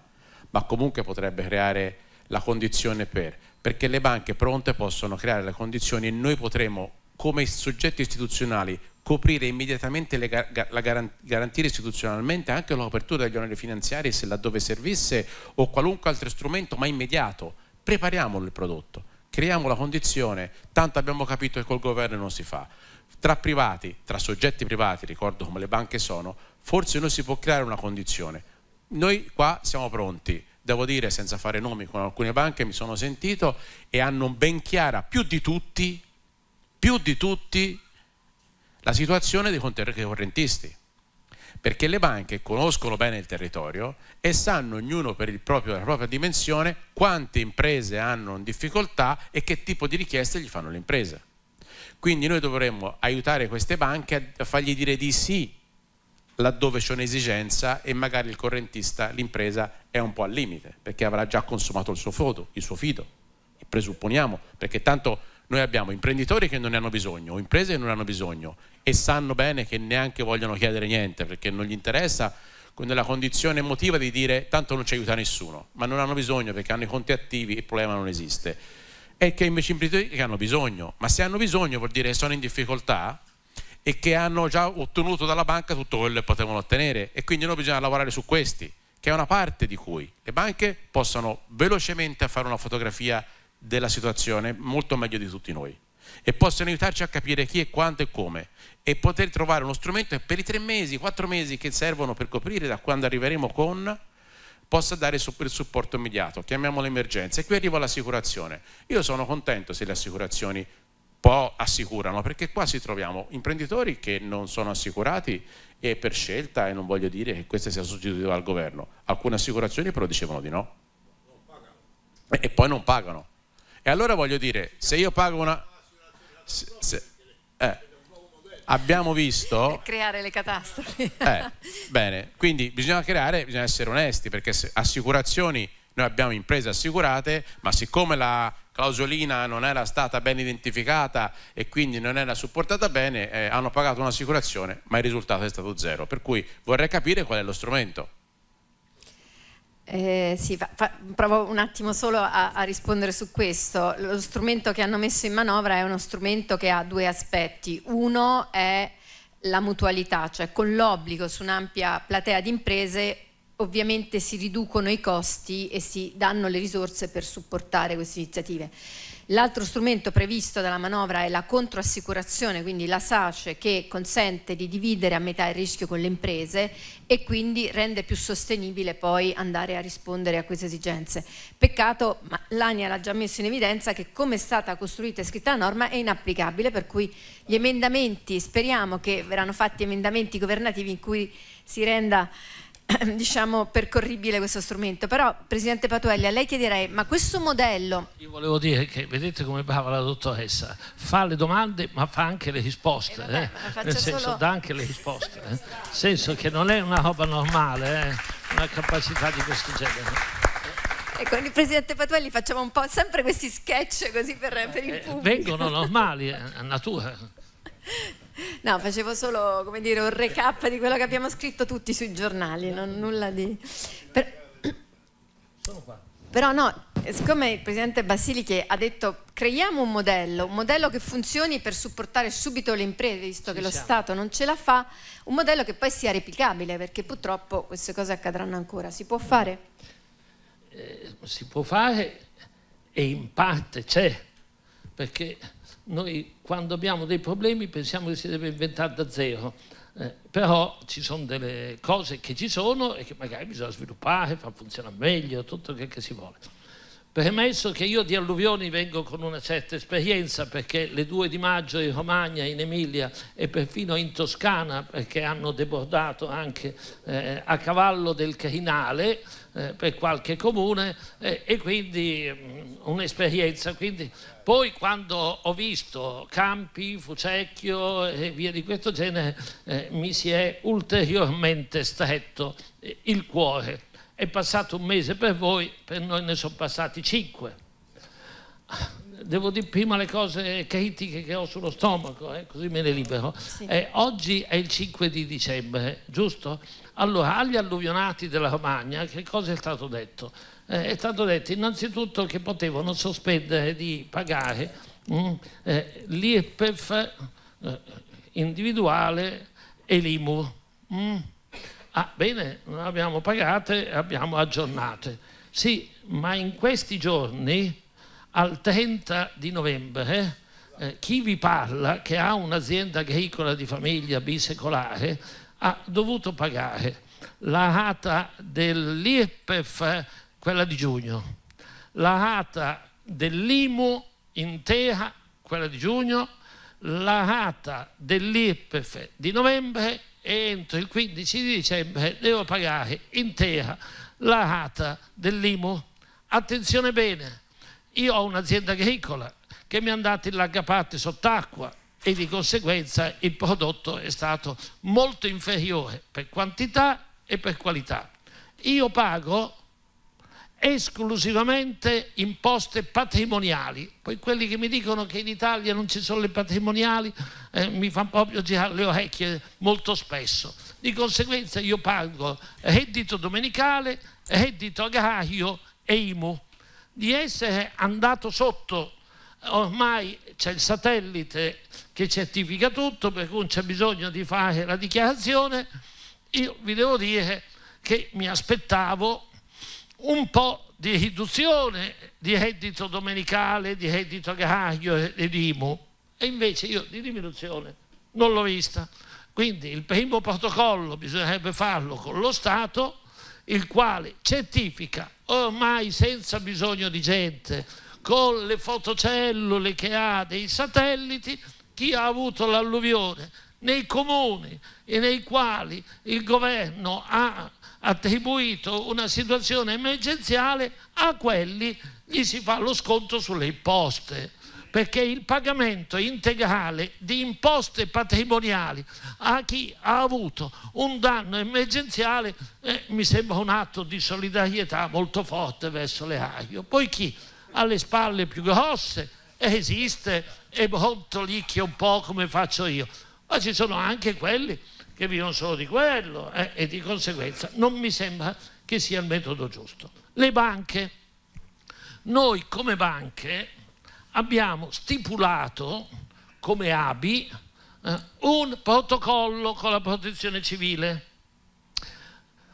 ma comunque potrebbe creare la condizione per, perché le banche pronte possono creare le condizioni e noi potremo come soggetti istituzionali coprire immediatamente, le, garantire istituzionalmente anche l'apertura degli oneri finanziari se laddove servisse o qualunque altro strumento, ma immediato. Prepariamo il prodotto, creiamo la condizione, tanto abbiamo capito che col governo non si fa. Tra privati, tra soggetti privati, ricordo come le banche sono, forse noi si può creare una condizione. Noi qua siamo pronti, devo dire senza fare nomi con alcune banche, mi sono sentito e hanno ben chiara più di tutti, più di tutti la situazione dei conti correntisti. Perché le banche conoscono bene il territorio e sanno ognuno per proprio, la propria dimensione quante imprese hanno in difficoltà e che tipo di richieste gli fanno le imprese. Quindi noi dovremmo aiutare queste banche a fargli dire di sì laddove c'è un'esigenza e magari il correntista, l'impresa è un po' al limite perché avrà già consumato il suo foto, il suo fido, presupponiamo, perché tanto noi abbiamo imprenditori che non ne hanno bisogno, imprese che non hanno bisogno e sanno bene che neanche vogliono chiedere niente perché non gli interessa nella condizione emotiva di dire tanto non ci aiuta nessuno, ma non hanno bisogno perché hanno i conti attivi e il problema non esiste. E che invece imprenditori che hanno bisogno, ma se hanno bisogno vuol dire che sono in difficoltà, e che hanno già ottenuto dalla banca tutto quello che potevano ottenere e quindi noi bisogna lavorare su questi, che è una parte di cui le banche possano velocemente fare una fotografia della situazione molto meglio di tutti noi e possono aiutarci a capire chi è quanto e come e poter trovare uno strumento che per i tre mesi, quattro mesi che servono per coprire da quando arriveremo con possa dare il supporto immediato, chiamiamolo emergenza. E qui arrivo all'assicurazione. Io sono contento se le assicurazioni po' assicurano, perché qua ci troviamo imprenditori che non sono assicurati e per scelta, e non voglio dire che questo sia sostituita dal governo, alcune assicurazioni però dicevano di no. E poi non pagano. E allora voglio dire, se io pago una... Se, se, eh, abbiamo visto... *laughs* Creare le catastrofi. Eh, bene, quindi bisogna creare, bisogna essere onesti, perché assicurazioni noi abbiamo imprese assicurate, ma siccome la clausolina non era stata ben identificata e quindi non era supportata bene, eh, hanno pagato un'assicurazione, ma il risultato è stato zero. Per cui vorrei capire qual è lo strumento. Eh, sì, fa, fa, provo un attimo solo a, a, rispondere su questo. Lo strumento che hanno messo in manovra è uno strumento che ha due aspetti. Uno è la mutualità, cioè con l'obbligo su un'ampia platea di imprese ovviamente si riducono i costi e si danno le risorse per supportare queste iniziative. L'altro strumento previsto dalla manovra è la controassicurazione, quindi la SACE, che consente di dividere a metà il rischio con le imprese e quindi rende più sostenibile poi andare a rispondere a queste esigenze. Peccato, ma l'ANIA l'ha già messo in evidenza, che come è stata costruita e scritta la norma è inapplicabile, per cui gli emendamenti, speriamo che verranno fatti emendamenti governativi in cui si renda *coughs* diciamo, percorribile questo strumento. Però, Presidente Patuelli, a lei chiederei, ma questo modello... Io volevo dire che vedete come brava la dottoressa, fa le domande ma fa anche le risposte, eh vabbè, eh? nel senso solo... dà anche le risposte, eh? senso che non è una roba normale, eh, una capacità di questo genere. E con il presidente Patuelli facciamo un po' sempre questi sketch così per, per il eh, pubblico. vengono normali, eh, a natura. *laughs* No, facevo solo dire, un recap di quello che abbiamo scritto tutti sui giornali, non nulla di... Per... Però no, siccome il Presidente Basilichi ha detto creiamo un modello, un modello che funzioni per supportare subito le imprese, visto che lo Stato non ce la fa, un modello che poi sia replicabile, perché purtroppo queste cose accadranno ancora. Si può fare? Eh, si può fare e in parte c'è, perché noi quando abbiamo dei problemi pensiamo che si deve inventare da zero, eh, però ci sono delle cose che ci sono e che magari bisogna sviluppare, far funzionare meglio, tutto quel che si vuole. Premesso che io di alluvioni vengo con una certa esperienza perché le due di maggio in Romagna, in Emilia e perfino in Toscana perché hanno debordato anche eh, a cavallo del Crinale, eh, per qualche comune eh, e quindi mm, un'esperienza. Quindi, poi quando ho visto Campi, Fucecchio e via di questo genere eh, mi si è ulteriormente stretto eh, il cuore. È passato un mese per voi, per noi ne sono passati cinque. Devo dire prima le cose critiche che ho sullo stomaco, eh, così me ne libero. Sì. Eh, oggi è il 5 di dicembre, giusto? Allora, agli alluvionati della Romagna che cosa è stato detto? Eh, è stato detto innanzitutto che potevano sospendere di pagare mh, mm, eh, l'IRPEF eh, individuale e l'IMU. Mm. Ah, bene, non abbiamo pagate, abbiamo aggiornate. Sì, ma in questi giorni, al 30 di novembre, eh, chi vi parla, che ha un'azienda agricola di famiglia bisecolare, ha dovuto pagare la rata dell'IRPEF, quella di giugno, la rata dell'IMU intera, quella di giugno, la rata dell'IRPEF di novembre e entro il 15 di dicembre devo pagare intera la rata dell'IMU. Attenzione bene, io ho un'azienda agricola che mi è andata in larga parte sott'acqua, e di conseguenza il prodotto è stato molto inferiore per quantità e per qualità. Io pago esclusivamente imposte patrimoniali, poi quelli che mi dicono che in Italia non ci sono le patrimoniali eh, mi fanno proprio girare le orecchie molto spesso. Di conseguenza io pago reddito domenicale, reddito agrario e IMU. Di essere andato sotto ormai c'è il satellite che certifica tutto, per cui non c'è bisogno di fare la dichiarazione, io vi devo dire che mi aspettavo un po' di riduzione di reddito domenicale, di reddito agrario e di IMU, e invece io di diminuzione non l'ho vista. Quindi il primo protocollo bisognerebbe farlo con lo Stato, il quale certifica ormai senza bisogno di gente, con le fotocellule che ha dei satelliti, chi ha avuto l'alluvione nei comuni nei quali il governo ha attribuito una situazione emergenziale, a quelli gli si fa lo sconto sulle imposte perché il pagamento integrale di imposte patrimoniali a chi ha avuto un danno emergenziale eh, mi sembra un atto di solidarietà molto forte verso le AIO. Poi chi ha le spalle più grosse esiste e bortolicchia un po' come faccio io, ma ci sono anche quelli che vivono solo di quello eh, e di conseguenza non mi sembra che sia il metodo giusto. Le banche, noi come banche abbiamo stipulato come ABI eh, un protocollo con la protezione civile.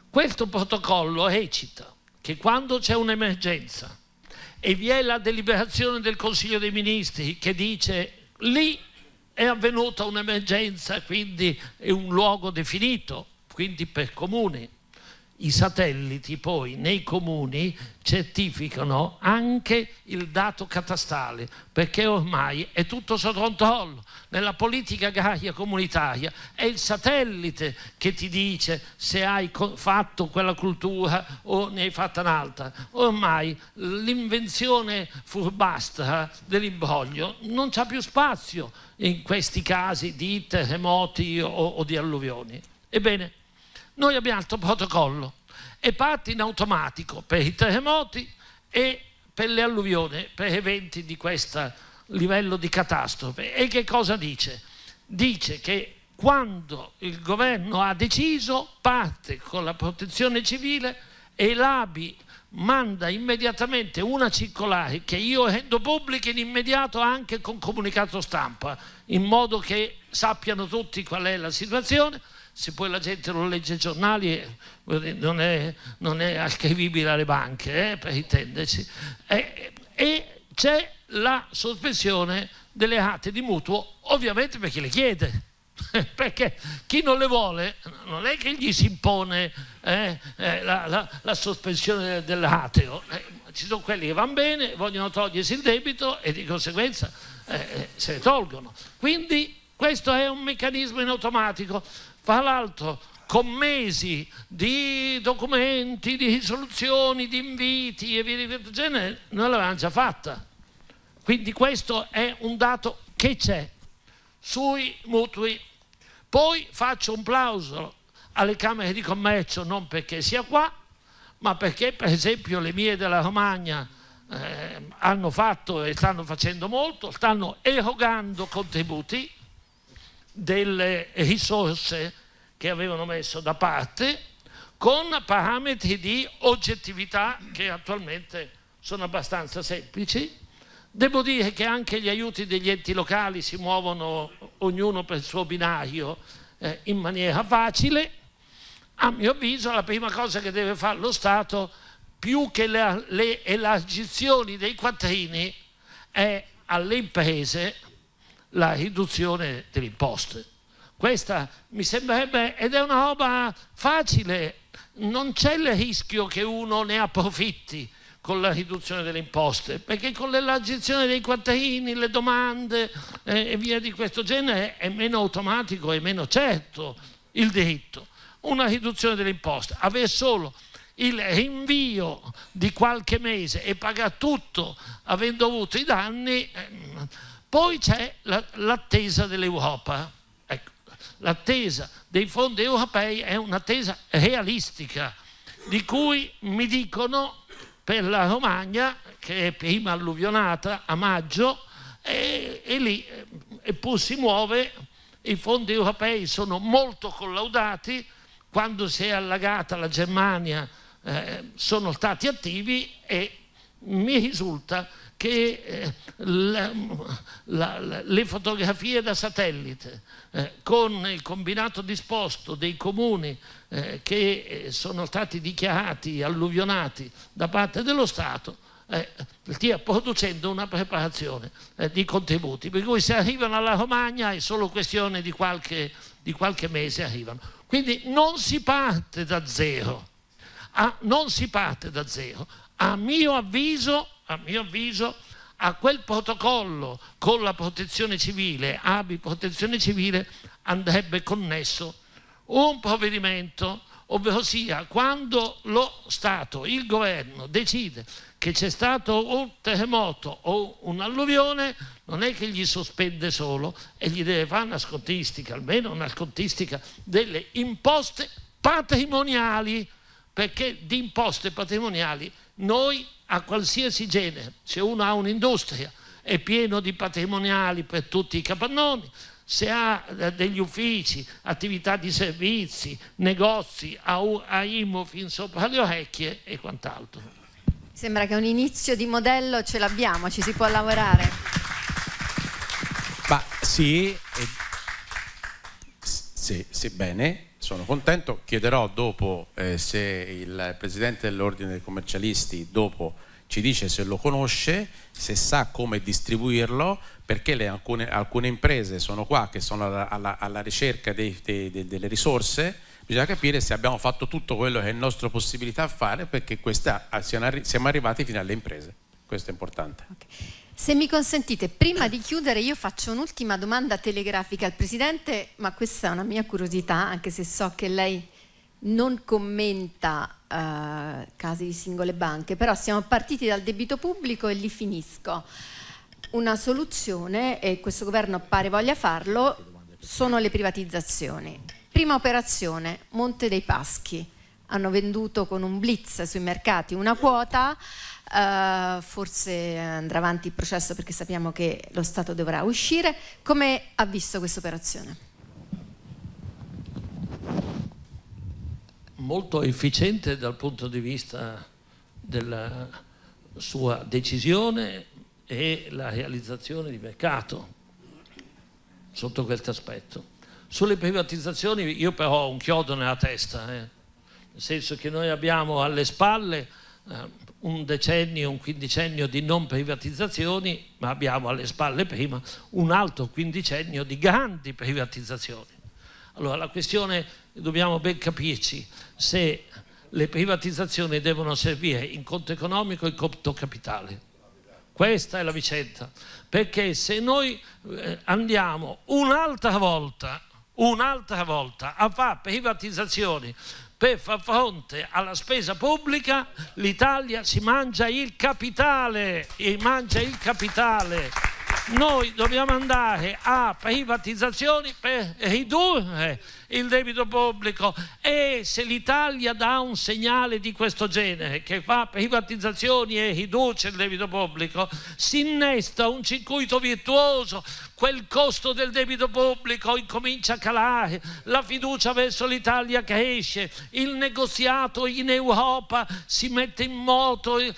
Questo protocollo recita che quando c'è un'emergenza e vi è la deliberazione del Consiglio dei Ministri che dice lì è avvenuta un'emergenza, quindi è un luogo definito, quindi per comune i satelliti poi nei comuni certificano anche il dato catastale perché ormai è tutto sotto controllo nella politica agraria comunitaria è il satellite che ti dice se hai fatto quella cultura o ne hai fatta un'altra ormai l'invenzione furbastra dell'imbroglio non c'ha più spazio in questi casi di terremoti o, o di alluvioni ebbene noi abbiamo altro protocollo, e parte in automatico per i terremoti e per le alluvioni, per eventi di questo livello di catastrofe. E che cosa dice? Dice che quando il governo ha deciso parte con la protezione civile e l'ABI manda immediatamente una circolare che io rendo pubblica in immediato anche con comunicato stampa in modo che sappiano tutti qual è la situazione se poi la gente non legge i giornali eh, non è, non è archivibile alle banche, eh, per intenderci. E, e c'è la sospensione delle rate di mutuo, ovviamente perché le chiede *laughs* perché chi non le vuole non è che gli si impone eh, eh la, la, la, sospensione dell'ateo, eh, ci sono quelli che vanno bene, vogliono togliersi il debito e di conseguenza se ne tolgono. Quindi questo è un meccanismo in automatico fra l'altro con mesi di documenti, di risoluzioni, di inviti e via di questo genere, non l'avevamo già fatta. Quindi questo è un dato che c'è sui mutui. Poi faccio un plauso alle Camere di Commercio, non perché sia qua, ma perché per esempio le mie della Romagna eh, hanno fatto e stanno facendo molto, stanno erogando contributi delle risorse che avevano messo da parte con parametri di oggettività che attualmente sono abbastanza semplici. Devo dire che anche gli aiuti degli enti locali si muovono ognuno per il suo binario eh, in maniera facile. A mio avviso la prima cosa che deve fare lo Stato, più che le, le elargizioni dei quattrini, è alle imprese la riduzione delle imposte. Questa mi sembrerebbe, ed è una roba facile, non c'è il rischio che uno ne approfitti con la riduzione delle imposte, perché con l'elargizione dei quattrini, le domande eh, e via di questo genere è meno automatico e meno certo il diritto. Una riduzione delle imposte, avere solo il rinvio di qualche mese e pagare tutto avendo avuto i danni... Eh, poi c'è l'attesa dell'Europa. Ecco, l'attesa dei fondi europei è un'attesa realistica, di cui mi dicono per la Romagna, che è prima alluvionata a maggio, e, e lì eh, eppur si muove, i fondi europei sono molto collaudati, quando si è allagata la Germania eh, sono stati attivi e mi risulta che eh, la, la, le fotografie da satellite eh, con il combinato disposto dei comuni eh, che eh, sono stati dichiarati alluvionati da parte dello Stato eh, stia producendo una preparazione eh, di contributi, per cui se arrivano alla Romagna è solo questione di qualche, di qualche mese arrivano. Quindi non si parte da zero, ah, non si parte da zero. A mio avviso a mio avviso, a quel protocollo con la protezione civile, ABI protezione civile, andrebbe connesso un provvedimento, ovvero sia quando lo Stato, il governo decide che c'è stato un terremoto o un'alluvione, non è che gli sospende solo e gli deve fare una scontistica, almeno una scontistica delle imposte patrimoniali, perché di imposte patrimoniali noi a qualsiasi genere, se uno ha un'industria, è pieno di patrimoniali per tutti i capannoni, se ha eh, degli uffici, attività di servizi, negozi, ha, ha IMU fin sopra le orecchie e quant'altro. Sembra che un inizio di modello ce l'abbiamo, ci si può lavorare. Ma sì, eh, sì, sì bene, sono contento, chiederò dopo eh, se il presidente dell'ordine dei commercialisti dopo ci dice se lo conosce, se sa come distribuirlo, perché le, alcune, alcune, imprese sono qua che sono alla, alla, alla ricerca dei, dei, dei, delle risorse, bisogna capire se abbiamo fatto tutto quello che è nostra possibilità fare perché questa, ah, siamo arrivati fino alle imprese, questo è importante. Okay. Se mi consentite, prima di chiudere io faccio un'ultima domanda telegrafica al Presidente, ma questa è una mia curiosità, anche se so che lei non commenta eh, casi di singole banche, però siamo partiti dal debito pubblico e lì finisco. Una soluzione, e questo governo pare voglia farlo, sono le privatizzazioni. Prima operazione, Monte dei Paschi. Hanno venduto con un blitz sui mercati una quota Uh, forse andrà avanti il processo perché sappiamo che lo Stato dovrà uscire. Come ha visto questa operazione? Molto efficiente dal punto di vista della sua decisione e la realizzazione di mercato sotto questo aspetto. Sulle privatizzazioni io però ho un chiodo nella testa, eh? nel senso che noi abbiamo alle spalle eh, un decennio, un quindicennio di non privatizzazioni, ma abbiamo alle spalle prima un altro quindicennio di grandi privatizzazioni. Allora la questione, dobbiamo ben capirci, se le privatizzazioni devono servire in conto economico e in conto capitale. Questa è la vicenda, perché se noi eh, andiamo un'altra volta, un'altra volta a fare privatizzazioni per far fronte alla spesa pubblica l'Italia si mangia il capitale, e mangia il capitale noi dobbiamo andare a privatizzazioni per ridurre il debito pubblico e se l'Italia dà un segnale di questo genere che fa privatizzazioni e riduce il debito pubblico si innesta un circuito virtuoso quel costo del debito pubblico incomincia a calare la fiducia verso l'Italia cresce il negoziato in Europa si mette in moto eh,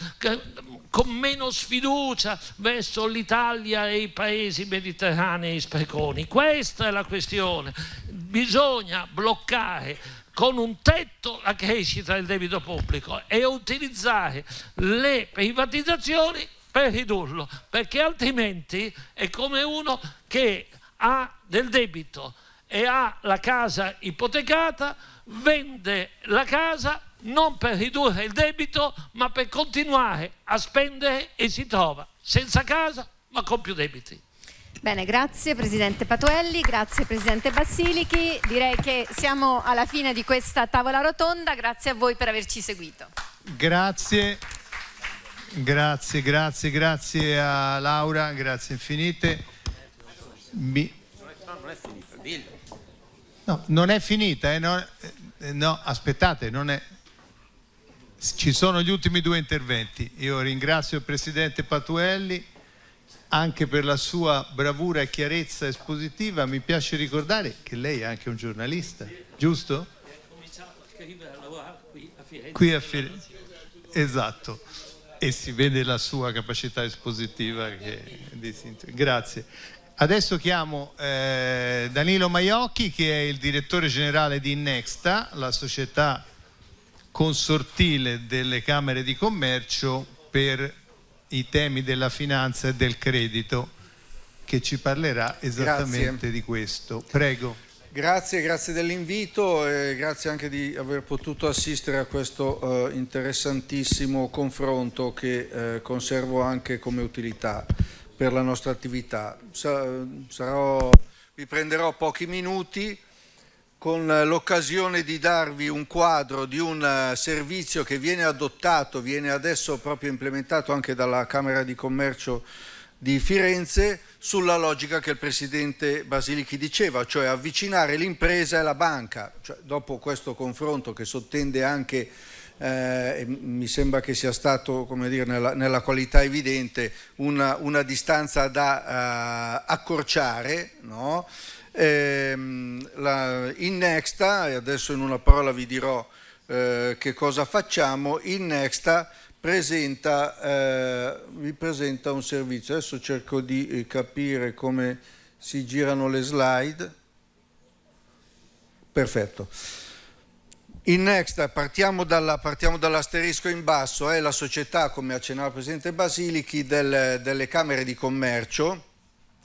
con meno sfiducia verso l'Italia e i paesi mediterranei spreconi. Questa è la questione. Bisogna bloccare con un tetto la crescita del debito pubblico e utilizzare le privatizzazioni per ridurlo, perché altrimenti è come uno che ha del debito e ha la casa ipotecata, vende la casa non per ridurre il debito, ma per continuare a spendere e si trova senza casa, ma con più debiti. Bene, grazie Presidente Patuelli, grazie Presidente Bassilichi. Direi che siamo alla fine di questa tavola rotonda. Grazie a voi per averci seguito. Grazie, grazie, grazie, grazie a Laura, grazie infinite. Mi... Non è finita, dillo. No, non è finita, eh, no, eh, no, aspettate, non è... Ci sono gli ultimi due interventi. Io ringrazio il Presidente Patuelli anche per la sua bravura e chiarezza espositiva. Mi piace ricordare che lei è anche un giornalista, giusto? Qui a Firenze. Esatto. E si vede la sua capacità espositiva. Grazie. Adesso chiamo eh, Danilo Maiocchi che è il direttore generale di Nexta, la società consortile delle Camere di Commercio per i temi della finanza e del credito che ci parlerà esattamente grazie. di questo. Prego. Grazie, grazie dell'invito e grazie anche di aver potuto assistere a questo eh, interessantissimo confronto che eh, conservo anche come utilità per la nostra attività. sarò, vi prenderò pochi minuti con l'occasione di darvi un quadro di un eh, servizio che viene adottato, viene adesso proprio implementato anche dalla Camera di Commercio di Firenze sulla logica che il Presidente Basilichi diceva, cioè avvicinare l'impresa e la banca. Cioè, dopo questo confronto che sottende anche, eh, mi sembra che sia stato dire, nella, nella, qualità evidente, una, una distanza da eh, accorciare, no? Ehm, la, Nexta, e adesso in una parola vi dirò eh, che cosa facciamo, Innexta presenta, eh, vi presenta un servizio. Adesso cerco di eh, capire come si girano le slide. Perfetto. Innexta, partiamo, dalla, partiamo dall'asterisco in basso, è eh, la società, come accennava il Presidente Basilichi, del, delle Camere di Commercio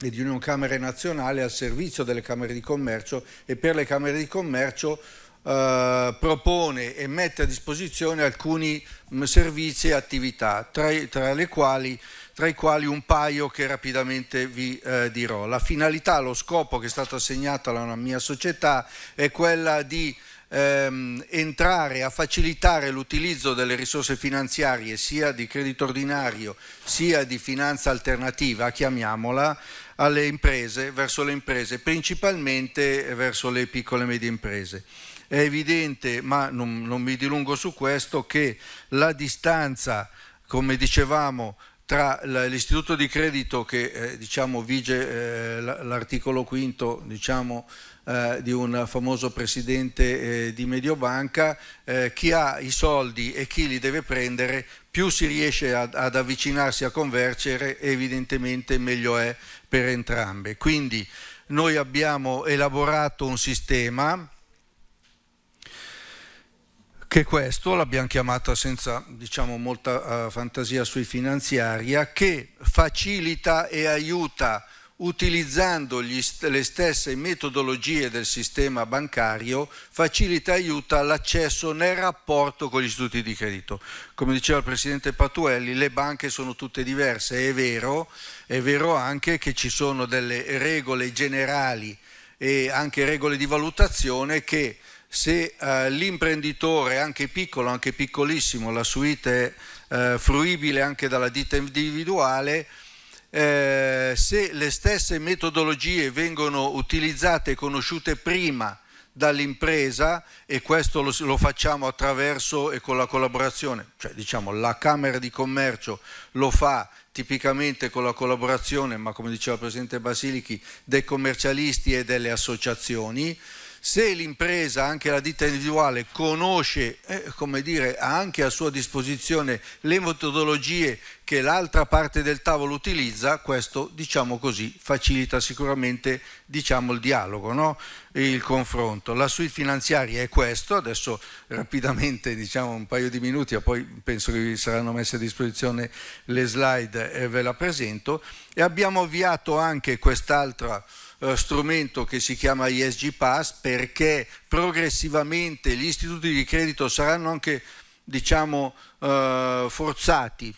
e di unioncamere nazionale al servizio delle Camere di Commercio e per le Camere di Commercio eh, propone e mette a disposizione alcuni mh, mm, servizi e attività, tra, tra, quali, tra, i quali un paio che rapidamente vi eh, dirò. La finalità, lo scopo che è stato assegnato alla mia società è quella di ehm, entrare a facilitare l'utilizzo delle risorse finanziarie sia di credito ordinario sia di finanza alternativa, chiamiamola, alle imprese, verso le imprese, principalmente verso le piccole e medie imprese. È evidente, ma non, non mi dilungo su questo, che la distanza, come dicevamo, tra l'istituto di credito che eh, diciamo, vige eh, l'articolo quinto diciamo, eh, di un famoso presidente eh, di Mediobanca, eh, chi ha i soldi e chi li deve prendere, più si riesce ad, ad avvicinarsi a convergere, evidentemente meglio è per entrambe. Quindi noi abbiamo elaborato un sistema che questo l'abbiamo chiamata senza diciamo, molta uh, fantasia sui finanziaria, che facilita e aiuta utilizzando st- le stesse metodologie del sistema bancario, facilita e aiuta l'accesso nel rapporto con gli istituti di credito. Come diceva il Presidente Patuelli, le banche sono tutte diverse, è vero, è vero anche che ci sono delle regole generali e anche regole di valutazione che se eh, l'imprenditore, anche piccolo, anche piccolissimo, la suite è eh, fruibile anche dalla ditta individuale, eh, se le stesse metodologie vengono utilizzate e conosciute prima dall'impresa e questo lo, lo, facciamo attraverso e con la collaborazione, cioè diciamo la Camera di Commercio lo fa tipicamente con la collaborazione, ma come diceva il Presidente Basilichi, dei commercialisti e delle associazioni, se l'impresa, anche la ditta individuale, conosce eh, dire, ha anche a sua disposizione le metodologie che l'altra parte del tavolo utilizza, questo diciamo così, facilita sicuramente diciamo, il dialogo no? il confronto. La suite finanziaria è questo, adesso rapidamente diciamo un paio di minuti, poi penso che vi saranno messe a disposizione le slide e ve la presento. E abbiamo avviato anche quest'altra eh, strumento che si chiama ISG Pass perché progressivamente gli istituti di credito saranno anche diciamo, eh, forzati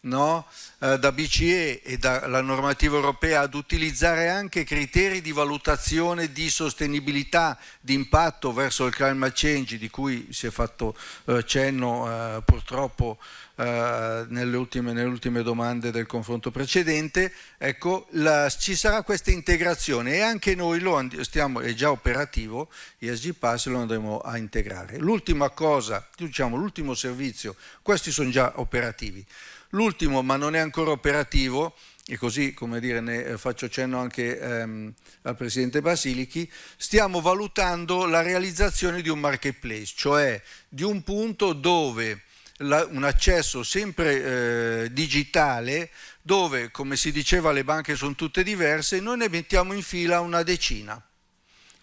no? eh, da BCE e dalla normativa europea ad utilizzare anche criteri di valutazione di sostenibilità, di impatto verso il climate change di cui si è fatto eh, cenno eh, purtroppo eh, nelle, ultime, nelle, ultime, domande del confronto precedente, ecco, la, ci sarà questa integrazione e anche noi lo stiamo, è già operativo, ESG Pass lo andremo a integrare. L'ultima cosa, diciamo l'ultimo servizio, questi sono già operativi. L'ultimo, ma non è ancora operativo, e così come dire, ne eh, faccio cenno anche ehm, al Presidente Basilichi, stiamo valutando la realizzazione di un marketplace, cioè di un punto dove la, un accesso sempre eh, digitale dove, come si diceva, le banche sono tutte diverse, noi ne mettiamo in fila una decina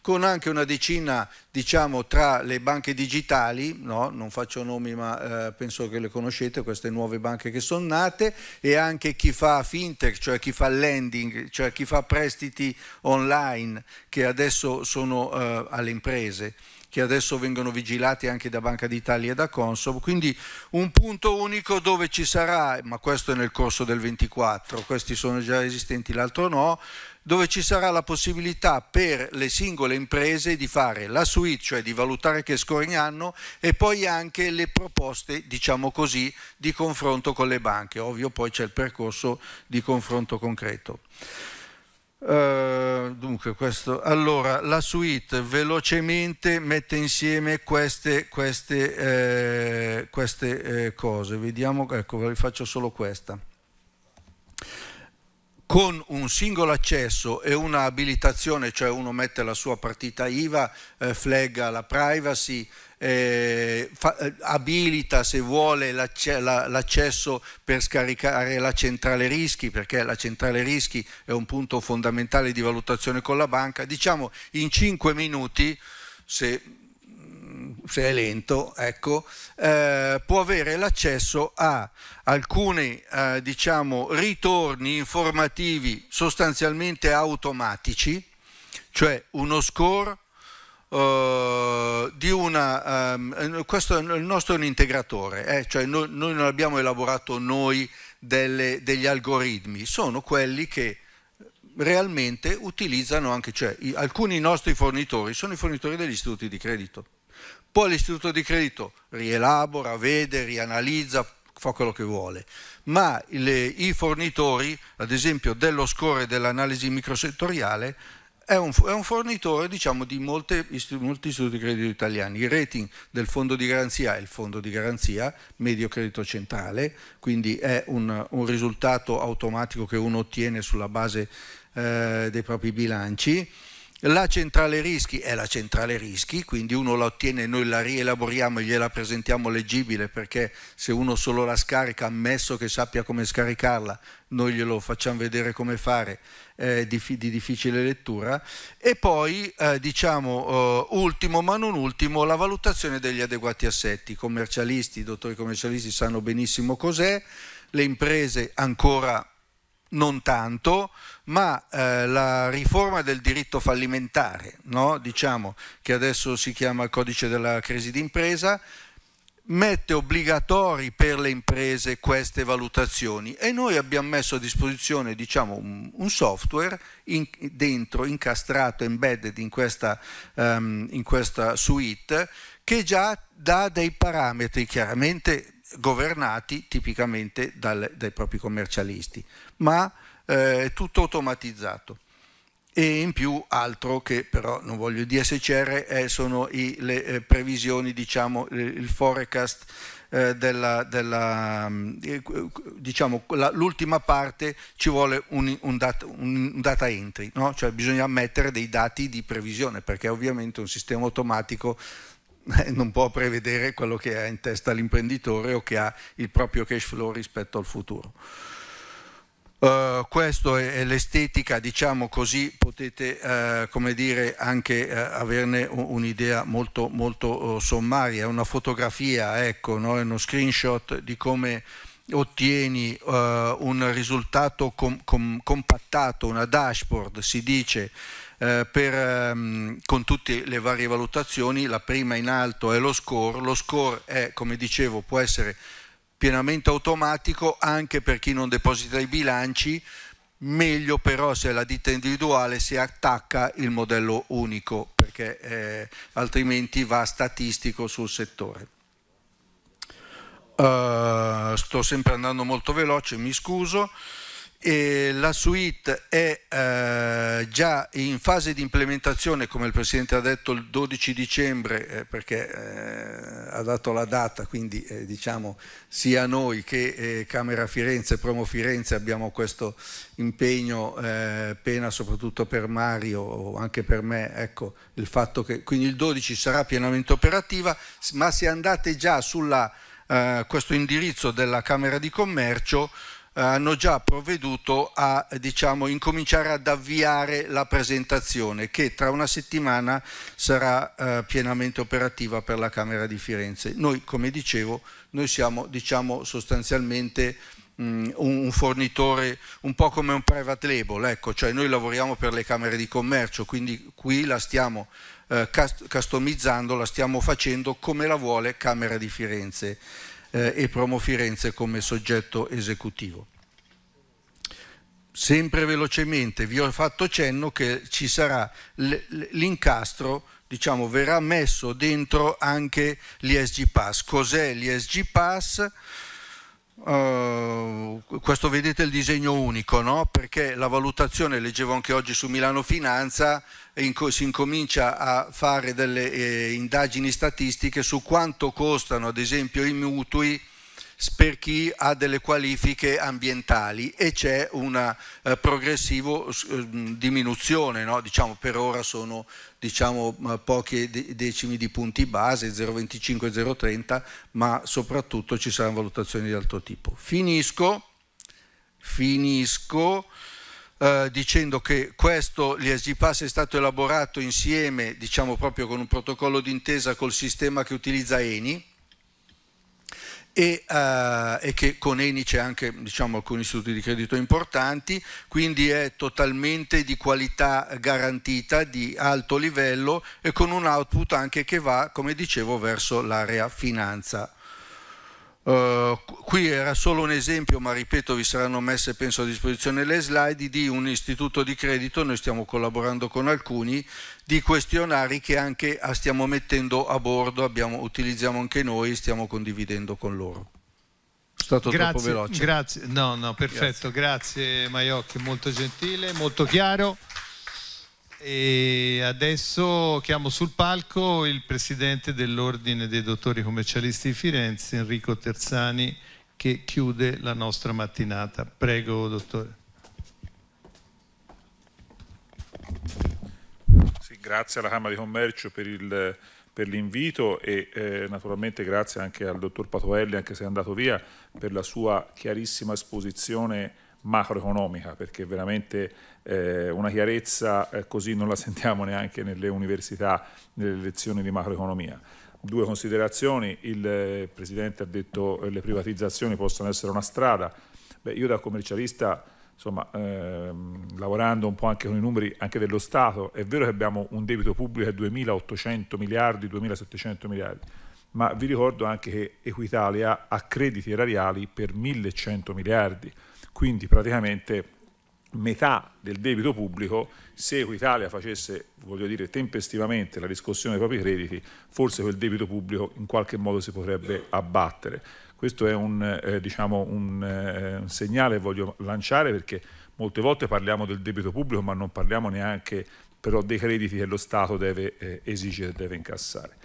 con anche una decina diciamo, tra le banche digitali, no? non faccio nomi ma eh, penso che le conoscete, queste nuove banche che sono nate, e anche chi fa fintech, cioè chi fa lending, cioè chi fa prestiti online che adesso sono eh, alle imprese che adesso vengono vigilati anche da Banca d'Italia e da Consob, quindi un punto unico dove ci sarà, ma questo è nel corso del 24, questi sono già esistenti, l'altro no, dove ci sarà la possibilità per le singole imprese di fare la suite, cioè di valutare che scoring hanno e poi anche le proposte, diciamo così, di confronto con le banche. Ovvio poi c'è il percorso di confronto concreto. Uh, dunque questo allora la suite velocemente mette insieme queste, queste, eh, queste eh, cose vediamo ecco vi faccio solo questa con un singolo accesso e una abilitazione cioè uno mette la sua partita IVA eh, flag la privacy eh, fa, eh, abilita se vuole l'accesso per scaricare la centrale rischi, perché la centrale rischi è un punto fondamentale di valutazione con la banca. Diciamo in 5 minuti, se, mm, se è lento, ecco, eh, può avere l'accesso a alcuni eh, diciamo, ritorni informativi sostanzialmente automatici, cioè uno score Uh, di una, um, questo il nostro è un integratore, eh? cioè noi, noi, non abbiamo elaborato noi delle, degli algoritmi, sono quelli che realmente utilizzano anche, cioè i, alcuni nostri fornitori sono i fornitori degli istituti di credito. Poi l'istituto di credito rielabora, vede, rianalizza, fa quello che vuole, ma le, i fornitori, ad esempio dello score dell'analisi microsettoriale, è un, è un fornitore diciamo, di molte, molti istituti di credito italiani. Il rating del fondo di garanzia è il fondo di garanzia, medio credito centrale, quindi è un, un risultato automatico che uno ottiene sulla base eh, dei propri bilanci. La centrale rischi è la centrale rischi, quindi uno la ottiene, noi la rielaboriamo e gliela presentiamo leggibile perché se uno solo la scarica, ammesso che sappia come scaricarla, noi glielo facciamo vedere come fare, eh, di, di, difficile lettura. E poi, eh, diciamo, eh, ultimo ma non ultimo, la valutazione degli adeguati assetti. I commercialisti, i dottori commercialisti sanno benissimo cos'è, le imprese ancora non tanto, ma eh, la riforma del diritto fallimentare, no? diciamo, che adesso si chiama il codice della crisi d'impresa, mette obbligatori per le imprese queste valutazioni e noi abbiamo messo a disposizione diciamo, un, un, software in, dentro, incastrato, embedded in questa, um, in questa suite che già dà dei parametri chiaramente governati tipicamente dal, dai propri commercialisti, ma eh, tutto automatizzato. E in più altro che però non voglio DSCR eh, sono i, le eh, previsioni, diciamo, eh, il forecast eh, della, della mm, eh, diciamo, l'ultima parte ci vuole un, un, data, un data, entry, no? cioè bisogna mettere dei dati di previsione perché ovviamente un sistema automatico non può prevedere quello che ha in testa l'imprenditore o che ha il proprio cash flow rispetto al futuro. Uh, questo è, è l'estetica, diciamo così potete uh, dire, anche uh, averne un'idea molto, molto sommaria, una fotografia, ecco, no? uno screenshot di come ottieni un risultato com com compattato, una dashboard si dice per, um, con tutte le varie valutazioni, la prima in alto è lo score, lo score è come dicevo può essere pienamente automatico anche per chi non deposita i bilanci, meglio però se la ditta individuale si attacca il modello unico perché eh, altrimenti va statistico sul settore. Uh, sto sempre andando molto veloce, mi scuso. E la suite è eh, già in fase di implementazione, come il Presidente ha detto, il 12 dicembre, eh, perché eh, ha dato la data, quindi eh, diciamo sia noi che eh, Camera Firenze, Promo Firenze abbiamo questo impegno, eh, pena soprattutto per Mario o anche per me, ecco, il fatto che quindi il 12 sarà pienamente operativa, ma se andate già su questo indirizzo della Camera di Commercio, hanno già provveduto a diciamo, incominciare ad avviare la presentazione che tra una settimana sarà eh, pienamente operativa per la Camera di Firenze. Noi, come dicevo, noi siamo diciamo, sostanzialmente mm, un, fornitore un po' come un private label, ecco, cioè noi lavoriamo per le Camere di Commercio, quindi qui la stiamo eh, customizzando, la stiamo facendo come la vuole Camera di Firenze eh, e Promo Firenze come soggetto esecutivo. Sempre velocemente vi ho fatto cenno che ci sarà l'incastro diciamo, verrà messo dentro anche l'ESG Pass. Cos'è l'ESG Pass? Uh, questo vedete il disegno unico, no? perché la valutazione, leggevo anche oggi su Milano Finanza, inco si incomincia a fare delle eh, indagini statistiche su quanto costano ad esempio i mutui per chi ha delle qualifiche ambientali e c'è una eh, progressiva eh, diminuzione, no? diciamo, per ora sono diciamo, pochi decimi di punti base, 0,25 0,30, ma soprattutto ci saranno valutazioni di altro tipo. Finisco, finisco eh, dicendo che questo l'ESG Pass è stato elaborato insieme, diciamo proprio con un protocollo d'intesa col sistema che utilizza ENI, e, eh, e, che con Eni c'è anche diciamo, alcuni istituti di credito importanti, quindi è totalmente di qualità garantita, di alto livello e con un output anche che va, come dicevo, verso l'area finanza eh, qui era solo un esempio, ma ripeto, vi saranno messe penso a disposizione le slide di un istituto di credito, noi stiamo collaborando con alcuni, di questionari che anche ah, stiamo mettendo a bordo, abbiamo, utilizziamo anche noi, e stiamo condividendo con loro. È stato grazie, troppo veloce. Grazie, no, no, perfetto, grazie, grazie Maiocchi, molto gentile, molto chiaro. E adesso chiamo sul palco il presidente dell'Ordine dei Dottori Commercialisti di Firenze, Enrico Terzani, che chiude la nostra mattinata. Prego, dottore. Sì, grazie alla Camera di Commercio per l'invito e eh, naturalmente grazie anche al dottor Patoelli, anche se è andato via, per la sua chiarissima esposizione macroeconomica, perché veramente eh, una chiarezza eh, così non la sentiamo neanche nelle università, nelle lezioni di macroeconomia. Due considerazioni, il eh, Presidente ha detto che eh, le privatizzazioni possono essere una strada, Beh, io da commercialista insomma, ehm, lavorando un po' anche con i numeri anche dello Stato, è vero che abbiamo un debito pubblico di 2.800 miliardi, 2.700 miliardi, ma vi ricordo anche che Equitalia ha crediti erariali per 1.100 miliardi, quindi praticamente metà del debito pubblico, se Equitalia facesse, voglio dire, tempestivamente la riscossione dei propri crediti, forse quel debito pubblico in qualche modo si potrebbe abbattere. Questo è un, eh, diciamo un, eh, un segnale che voglio lanciare perché molte volte parliamo del debito pubblico ma non parliamo neanche però dei crediti che lo Stato deve eh, esigere e deve incassare.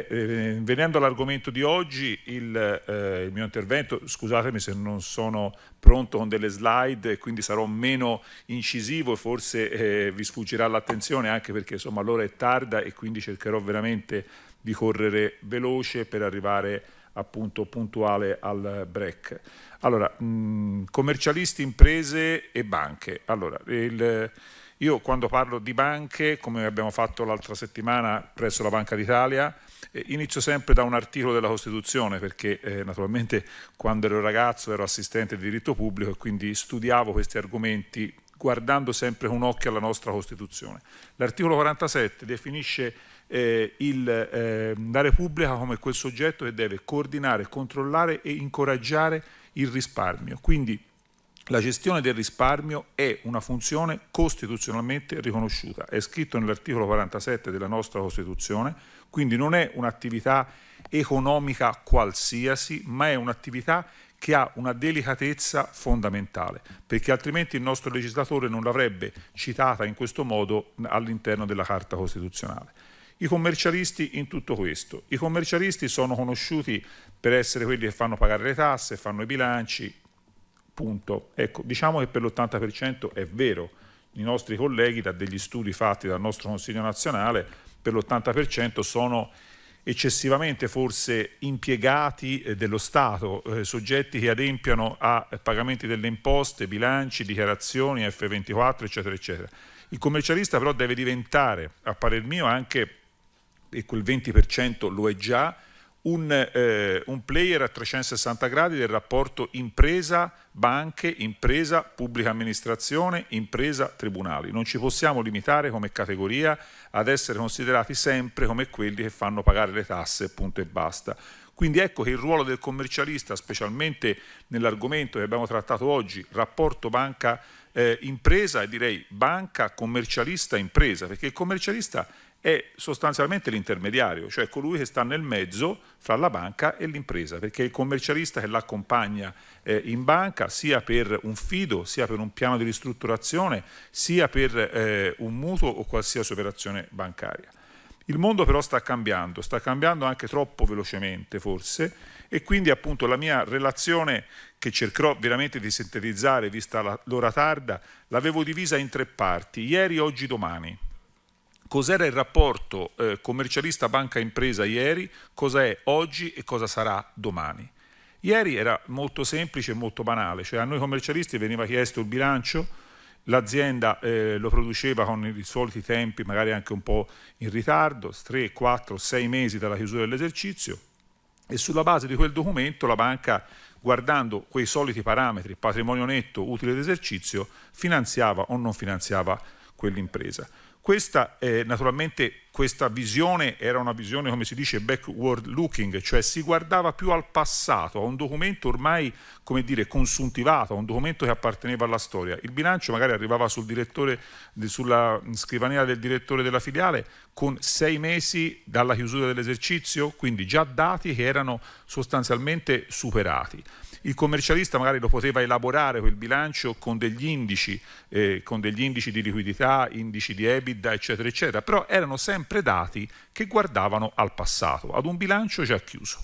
Beh, eh, venendo all'argomento di oggi, il, eh, il, mio intervento, scusatemi se non sono pronto con delle slide, quindi sarò meno incisivo e forse eh, vi sfuggirà l'attenzione anche perché insomma l'ora è tarda e quindi cercherò veramente di correre veloce per arrivare appunto puntuale al break. Allora, mh, mm, commercialisti, imprese e banche. Allora, il io quando parlo di banche, come abbiamo fatto l'altra settimana presso la Banca d'Italia, eh, inizio sempre da un articolo della Costituzione perché eh, naturalmente quando ero ragazzo ero assistente di diritto pubblico e quindi studiavo questi argomenti guardando sempre con un occhio alla nostra Costituzione. L'articolo 47 definisce eh, il, eh, la Repubblica come quel soggetto che deve coordinare, controllare e incoraggiare il risparmio. Quindi la gestione del risparmio è una funzione costituzionalmente riconosciuta, è scritto nell'articolo 47 della nostra Costituzione, quindi non è un'attività economica qualsiasi, ma è un'attività che ha una delicatezza fondamentale, perché altrimenti il nostro legislatore non l'avrebbe citata in questo modo all'interno della Carta Costituzionale. I commercialisti in tutto questo. I commercialisti sono conosciuti per essere quelli che fanno pagare le tasse, fanno i bilanci, Punto. Ecco, diciamo che per l'80% è vero, i nostri colleghi da degli studi fatti dal nostro Consiglio nazionale per l'80% sono eccessivamente forse impiegati eh, dello Stato, eh, soggetti che adempiano a pagamenti delle imposte, bilanci, dichiarazioni, F24, eccetera, eccetera. Il commercialista però deve diventare, a parer mio, anche, e quel 20% lo è già, un, eh, un, player a 360 gradi del rapporto impresa, banche, impresa, pubblica amministrazione, impresa, tribunali. Non ci possiamo limitare come categoria ad essere considerati sempre come quelli che fanno pagare le tasse, punto e basta. Quindi ecco che il ruolo del commercialista, specialmente nell'argomento che abbiamo trattato oggi, rapporto banca-impresa, eh, direi banca-commercialista-impresa, perché il commercialista è sostanzialmente l'intermediario, cioè colui che sta nel mezzo fra la banca e l'impresa, perché è il commercialista che l'accompagna eh, in banca sia per un fido, sia per un piano di ristrutturazione, sia per eh, un mutuo o qualsiasi operazione bancaria. Il mondo però sta cambiando, sta cambiando anche troppo velocemente forse e quindi appunto la mia relazione che cercherò veramente di sintetizzare vista l'ora tarda, l'avevo divisa in tre parti, ieri, oggi, domani cos'era il rapporto eh, commercialista-banca-impresa ieri, cosa è oggi e cosa sarà domani. Ieri era molto semplice e molto banale, cioè a noi commercialisti veniva chiesto il bilancio, l'azienda eh, lo produceva con i soliti tempi, magari anche un po' in ritardo, 3, 4, 6 mesi dalla chiusura dell'esercizio e sulla base di quel documento la banca guardando quei soliti parametri, patrimonio netto, utile d'esercizio, finanziava o non finanziava quell'impresa. Questa, eh, naturalmente questa visione era una visione, come si dice, backward looking, cioè si guardava più al passato, a un documento ormai, come dire, consuntivato, a un documento che apparteneva alla storia. Il bilancio magari arrivava sul direttore, sulla scrivania del direttore della filiale con sei mesi dalla chiusura dell'esercizio, quindi già dati che erano sostanzialmente superati. Il commercialista magari lo poteva elaborare quel bilancio con degli indici, eh, con degli indici di liquidità, indici di EBITDA, eccetera, eccetera, però erano sempre dati che guardavano al passato, ad un bilancio già chiuso.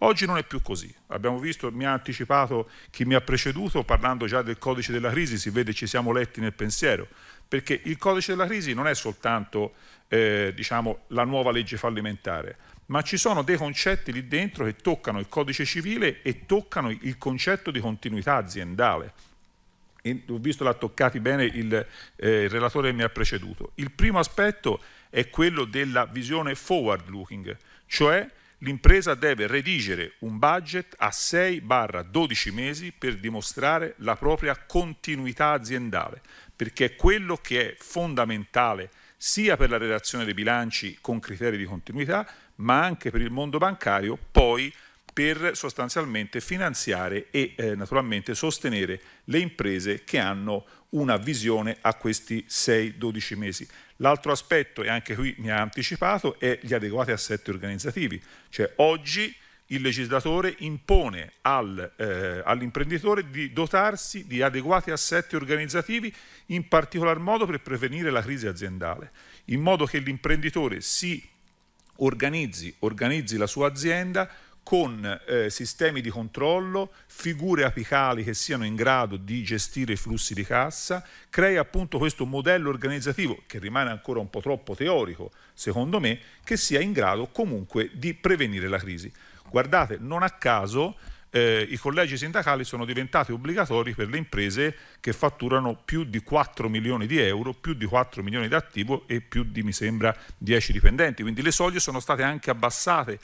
Oggi non è più così. Abbiamo visto, mi ha anticipato chi mi ha preceduto parlando già del codice della crisi, si vede ci siamo letti nel pensiero, perché il codice della crisi non è soltanto eh, diciamo, la nuova legge fallimentare, ma ci sono dei concetti lì dentro che toccano il codice civile e toccano il concetto di continuità aziendale. E ho visto l'ha toccati bene il, eh, il relatore che mi ha preceduto. Il primo aspetto è quello della visione forward looking, cioè l'impresa deve redigere un budget a 6-12 mesi per dimostrare la propria continuità aziendale, perché è quello che è fondamentale sia per la redazione dei bilanci con criteri di continuità, ma anche per il mondo bancario, poi per sostanzialmente finanziare e eh, naturalmente sostenere le imprese che hanno una visione a questi 6-12 mesi. L'altro aspetto, e anche qui mi ha anticipato, è gli adeguati assetti organizzativi. Cioè oggi il legislatore impone al, eh, all'imprenditore di dotarsi di adeguati assetti organizzativi, in particolar modo per prevenire la crisi aziendale, in modo che l'imprenditore si organizzi, organizzi la sua azienda con eh, sistemi di controllo, figure apicali che siano in grado di gestire i flussi di cassa, crei appunto questo modello organizzativo che rimane ancora un po' troppo teorico, secondo me, che sia in grado comunque di prevenire la crisi. Guardate, non a caso eh, i collegi sindacali sono diventati obbligatori per le imprese che fatturano più di 4 milioni di euro, più di 4 milioni di attivo e più di, mi sembra, 10 dipendenti. Quindi le soglie sono state anche abbassate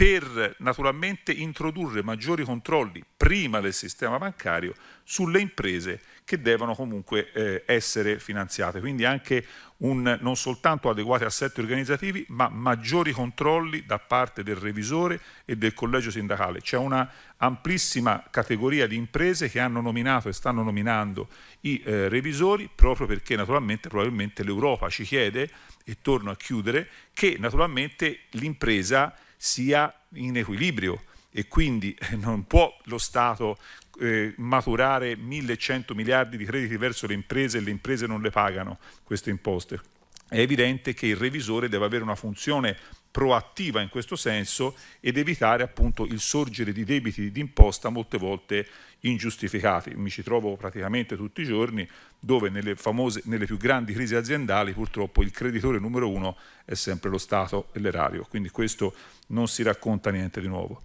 per naturalmente introdurre maggiori controlli prima del sistema bancario sulle imprese che devono comunque eh, essere finanziate, quindi anche un, non soltanto adeguati assetti organizzativi ma maggiori controlli da parte del revisore e del collegio sindacale. C'è una amplissima categoria di imprese che hanno nominato e stanno nominando i eh, revisori proprio perché naturalmente probabilmente l'Europa ci chiede, e torno a chiudere, che naturalmente l'impresa sia in equilibrio e quindi eh, non può lo Stato eh, maturare 1100 miliardi di crediti verso le imprese e le imprese non le pagano queste imposte. È evidente che il revisore deve avere una funzione proattiva in questo senso ed evitare appunto il sorgere di debiti d'imposta molte volte ingiustificati. Mi ci trovo praticamente tutti i giorni dove nelle, famose, nelle più grandi crisi aziendali purtroppo il creditore numero uno è sempre lo Stato e l'erario, quindi questo non si racconta niente di nuovo.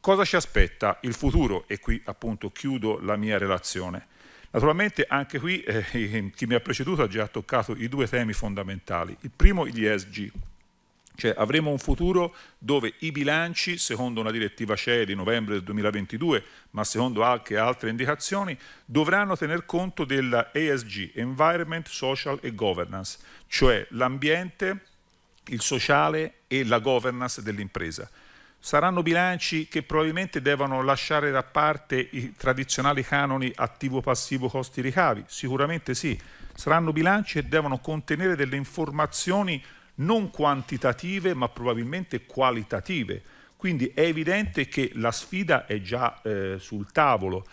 Cosa ci aspetta il futuro? E qui appunto chiudo la mia relazione. Naturalmente anche qui eh, chi mi ha preceduto ha già toccato i due temi fondamentali. Il primo gli ESG, cioè avremo un futuro dove i bilanci, secondo una direttiva CE di novembre del 2022, ma secondo anche altre indicazioni, dovranno tener conto della ESG, Environment, Social e Governance, cioè l'ambiente, il sociale e la governance dell'impresa. Saranno bilanci che probabilmente devono lasciare da parte i tradizionali canoni attivo-passivo costi-ricavi, sicuramente sì. Saranno bilanci che devono contenere delle informazioni non quantitative ma probabilmente qualitative. Quindi è evidente che la sfida è già eh, sul tavolo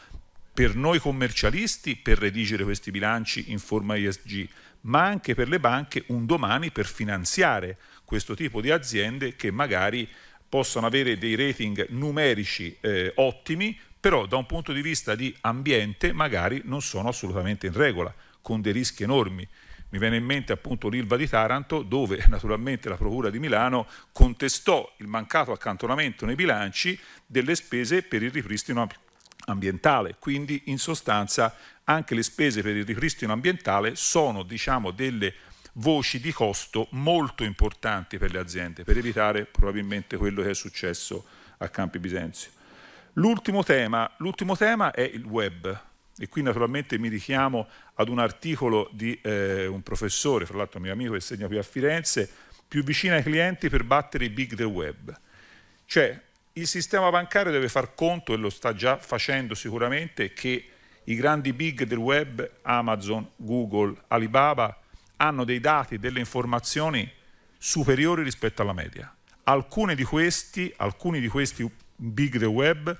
per noi commercialisti per redigere questi bilanci in forma ISG, ma anche per le banche un domani per finanziare questo tipo di aziende che magari possono avere dei rating numerici eh, ottimi, però da un punto di vista di ambiente magari non sono assolutamente in regola, con dei rischi enormi. Mi viene in mente appunto l'Ilva di Taranto, dove *laughs* naturalmente la Procura di Milano contestò il mancato accantonamento nei bilanci delle spese per il ripristino ambientale. Quindi in sostanza anche le spese per il ripristino ambientale sono diciamo, delle voci di costo molto importanti per le aziende, per evitare probabilmente quello che è successo a Campi Bisenzio. L'ultimo tema, tema è il web. E qui naturalmente mi richiamo ad un articolo di eh, un professore, fra l'altro mio amico che segna qui a Firenze, più vicino ai clienti per battere i big del web. Cioè il sistema bancario deve far conto, e lo sta già facendo sicuramente, che i grandi big del web, Amazon, Google, Alibaba, hanno dei dati, delle informazioni superiori rispetto alla media. Alcuni di questi, alcuni di questi big del web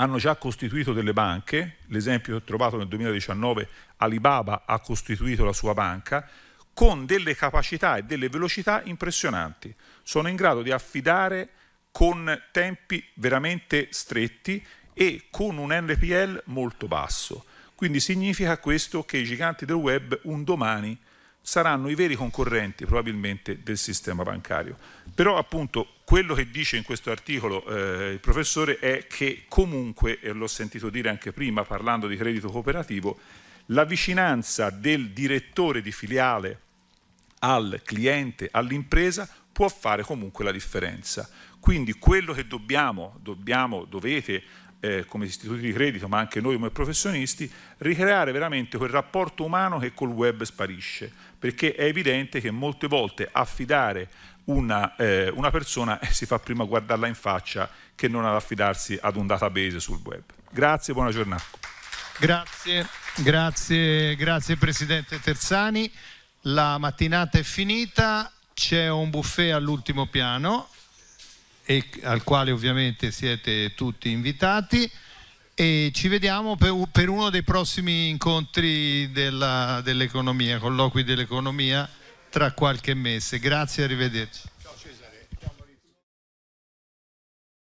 hanno già costituito delle banche, l'esempio che ho trovato nel 2019 Alibaba ha costituito la sua banca, con delle capacità e delle velocità impressionanti. Sono in grado di affidare con tempi veramente stretti e con un NPL molto basso. Quindi significa questo che i giganti del web un domani saranno i veri concorrenti probabilmente del sistema bancario. Però appunto quello che dice in questo articolo eh, il professore è che comunque, e l'ho sentito dire anche prima parlando di credito cooperativo, la vicinanza del direttore di filiale al cliente, all'impresa, può fare comunque la differenza. Quindi quello che dobbiamo, dobbiamo dovete eh, come istituti di credito, ma anche noi come professionisti, ricreare veramente quel rapporto umano che col web sparisce, perché è evidente che molte volte affidare una, eh, una persona eh, si fa prima guardarla in faccia che non ad affidarsi ad un database sul web. Grazie, buona giornata. Grazie, grazie, grazie Presidente Terzani. La mattinata è finita, c'è un buffet all'ultimo piano e al quale ovviamente siete tutti invitati e ci vediamo per, per uno dei prossimi incontri dell'economia, colloqui dell'economia tra qualche mese. Grazie, arrivederci.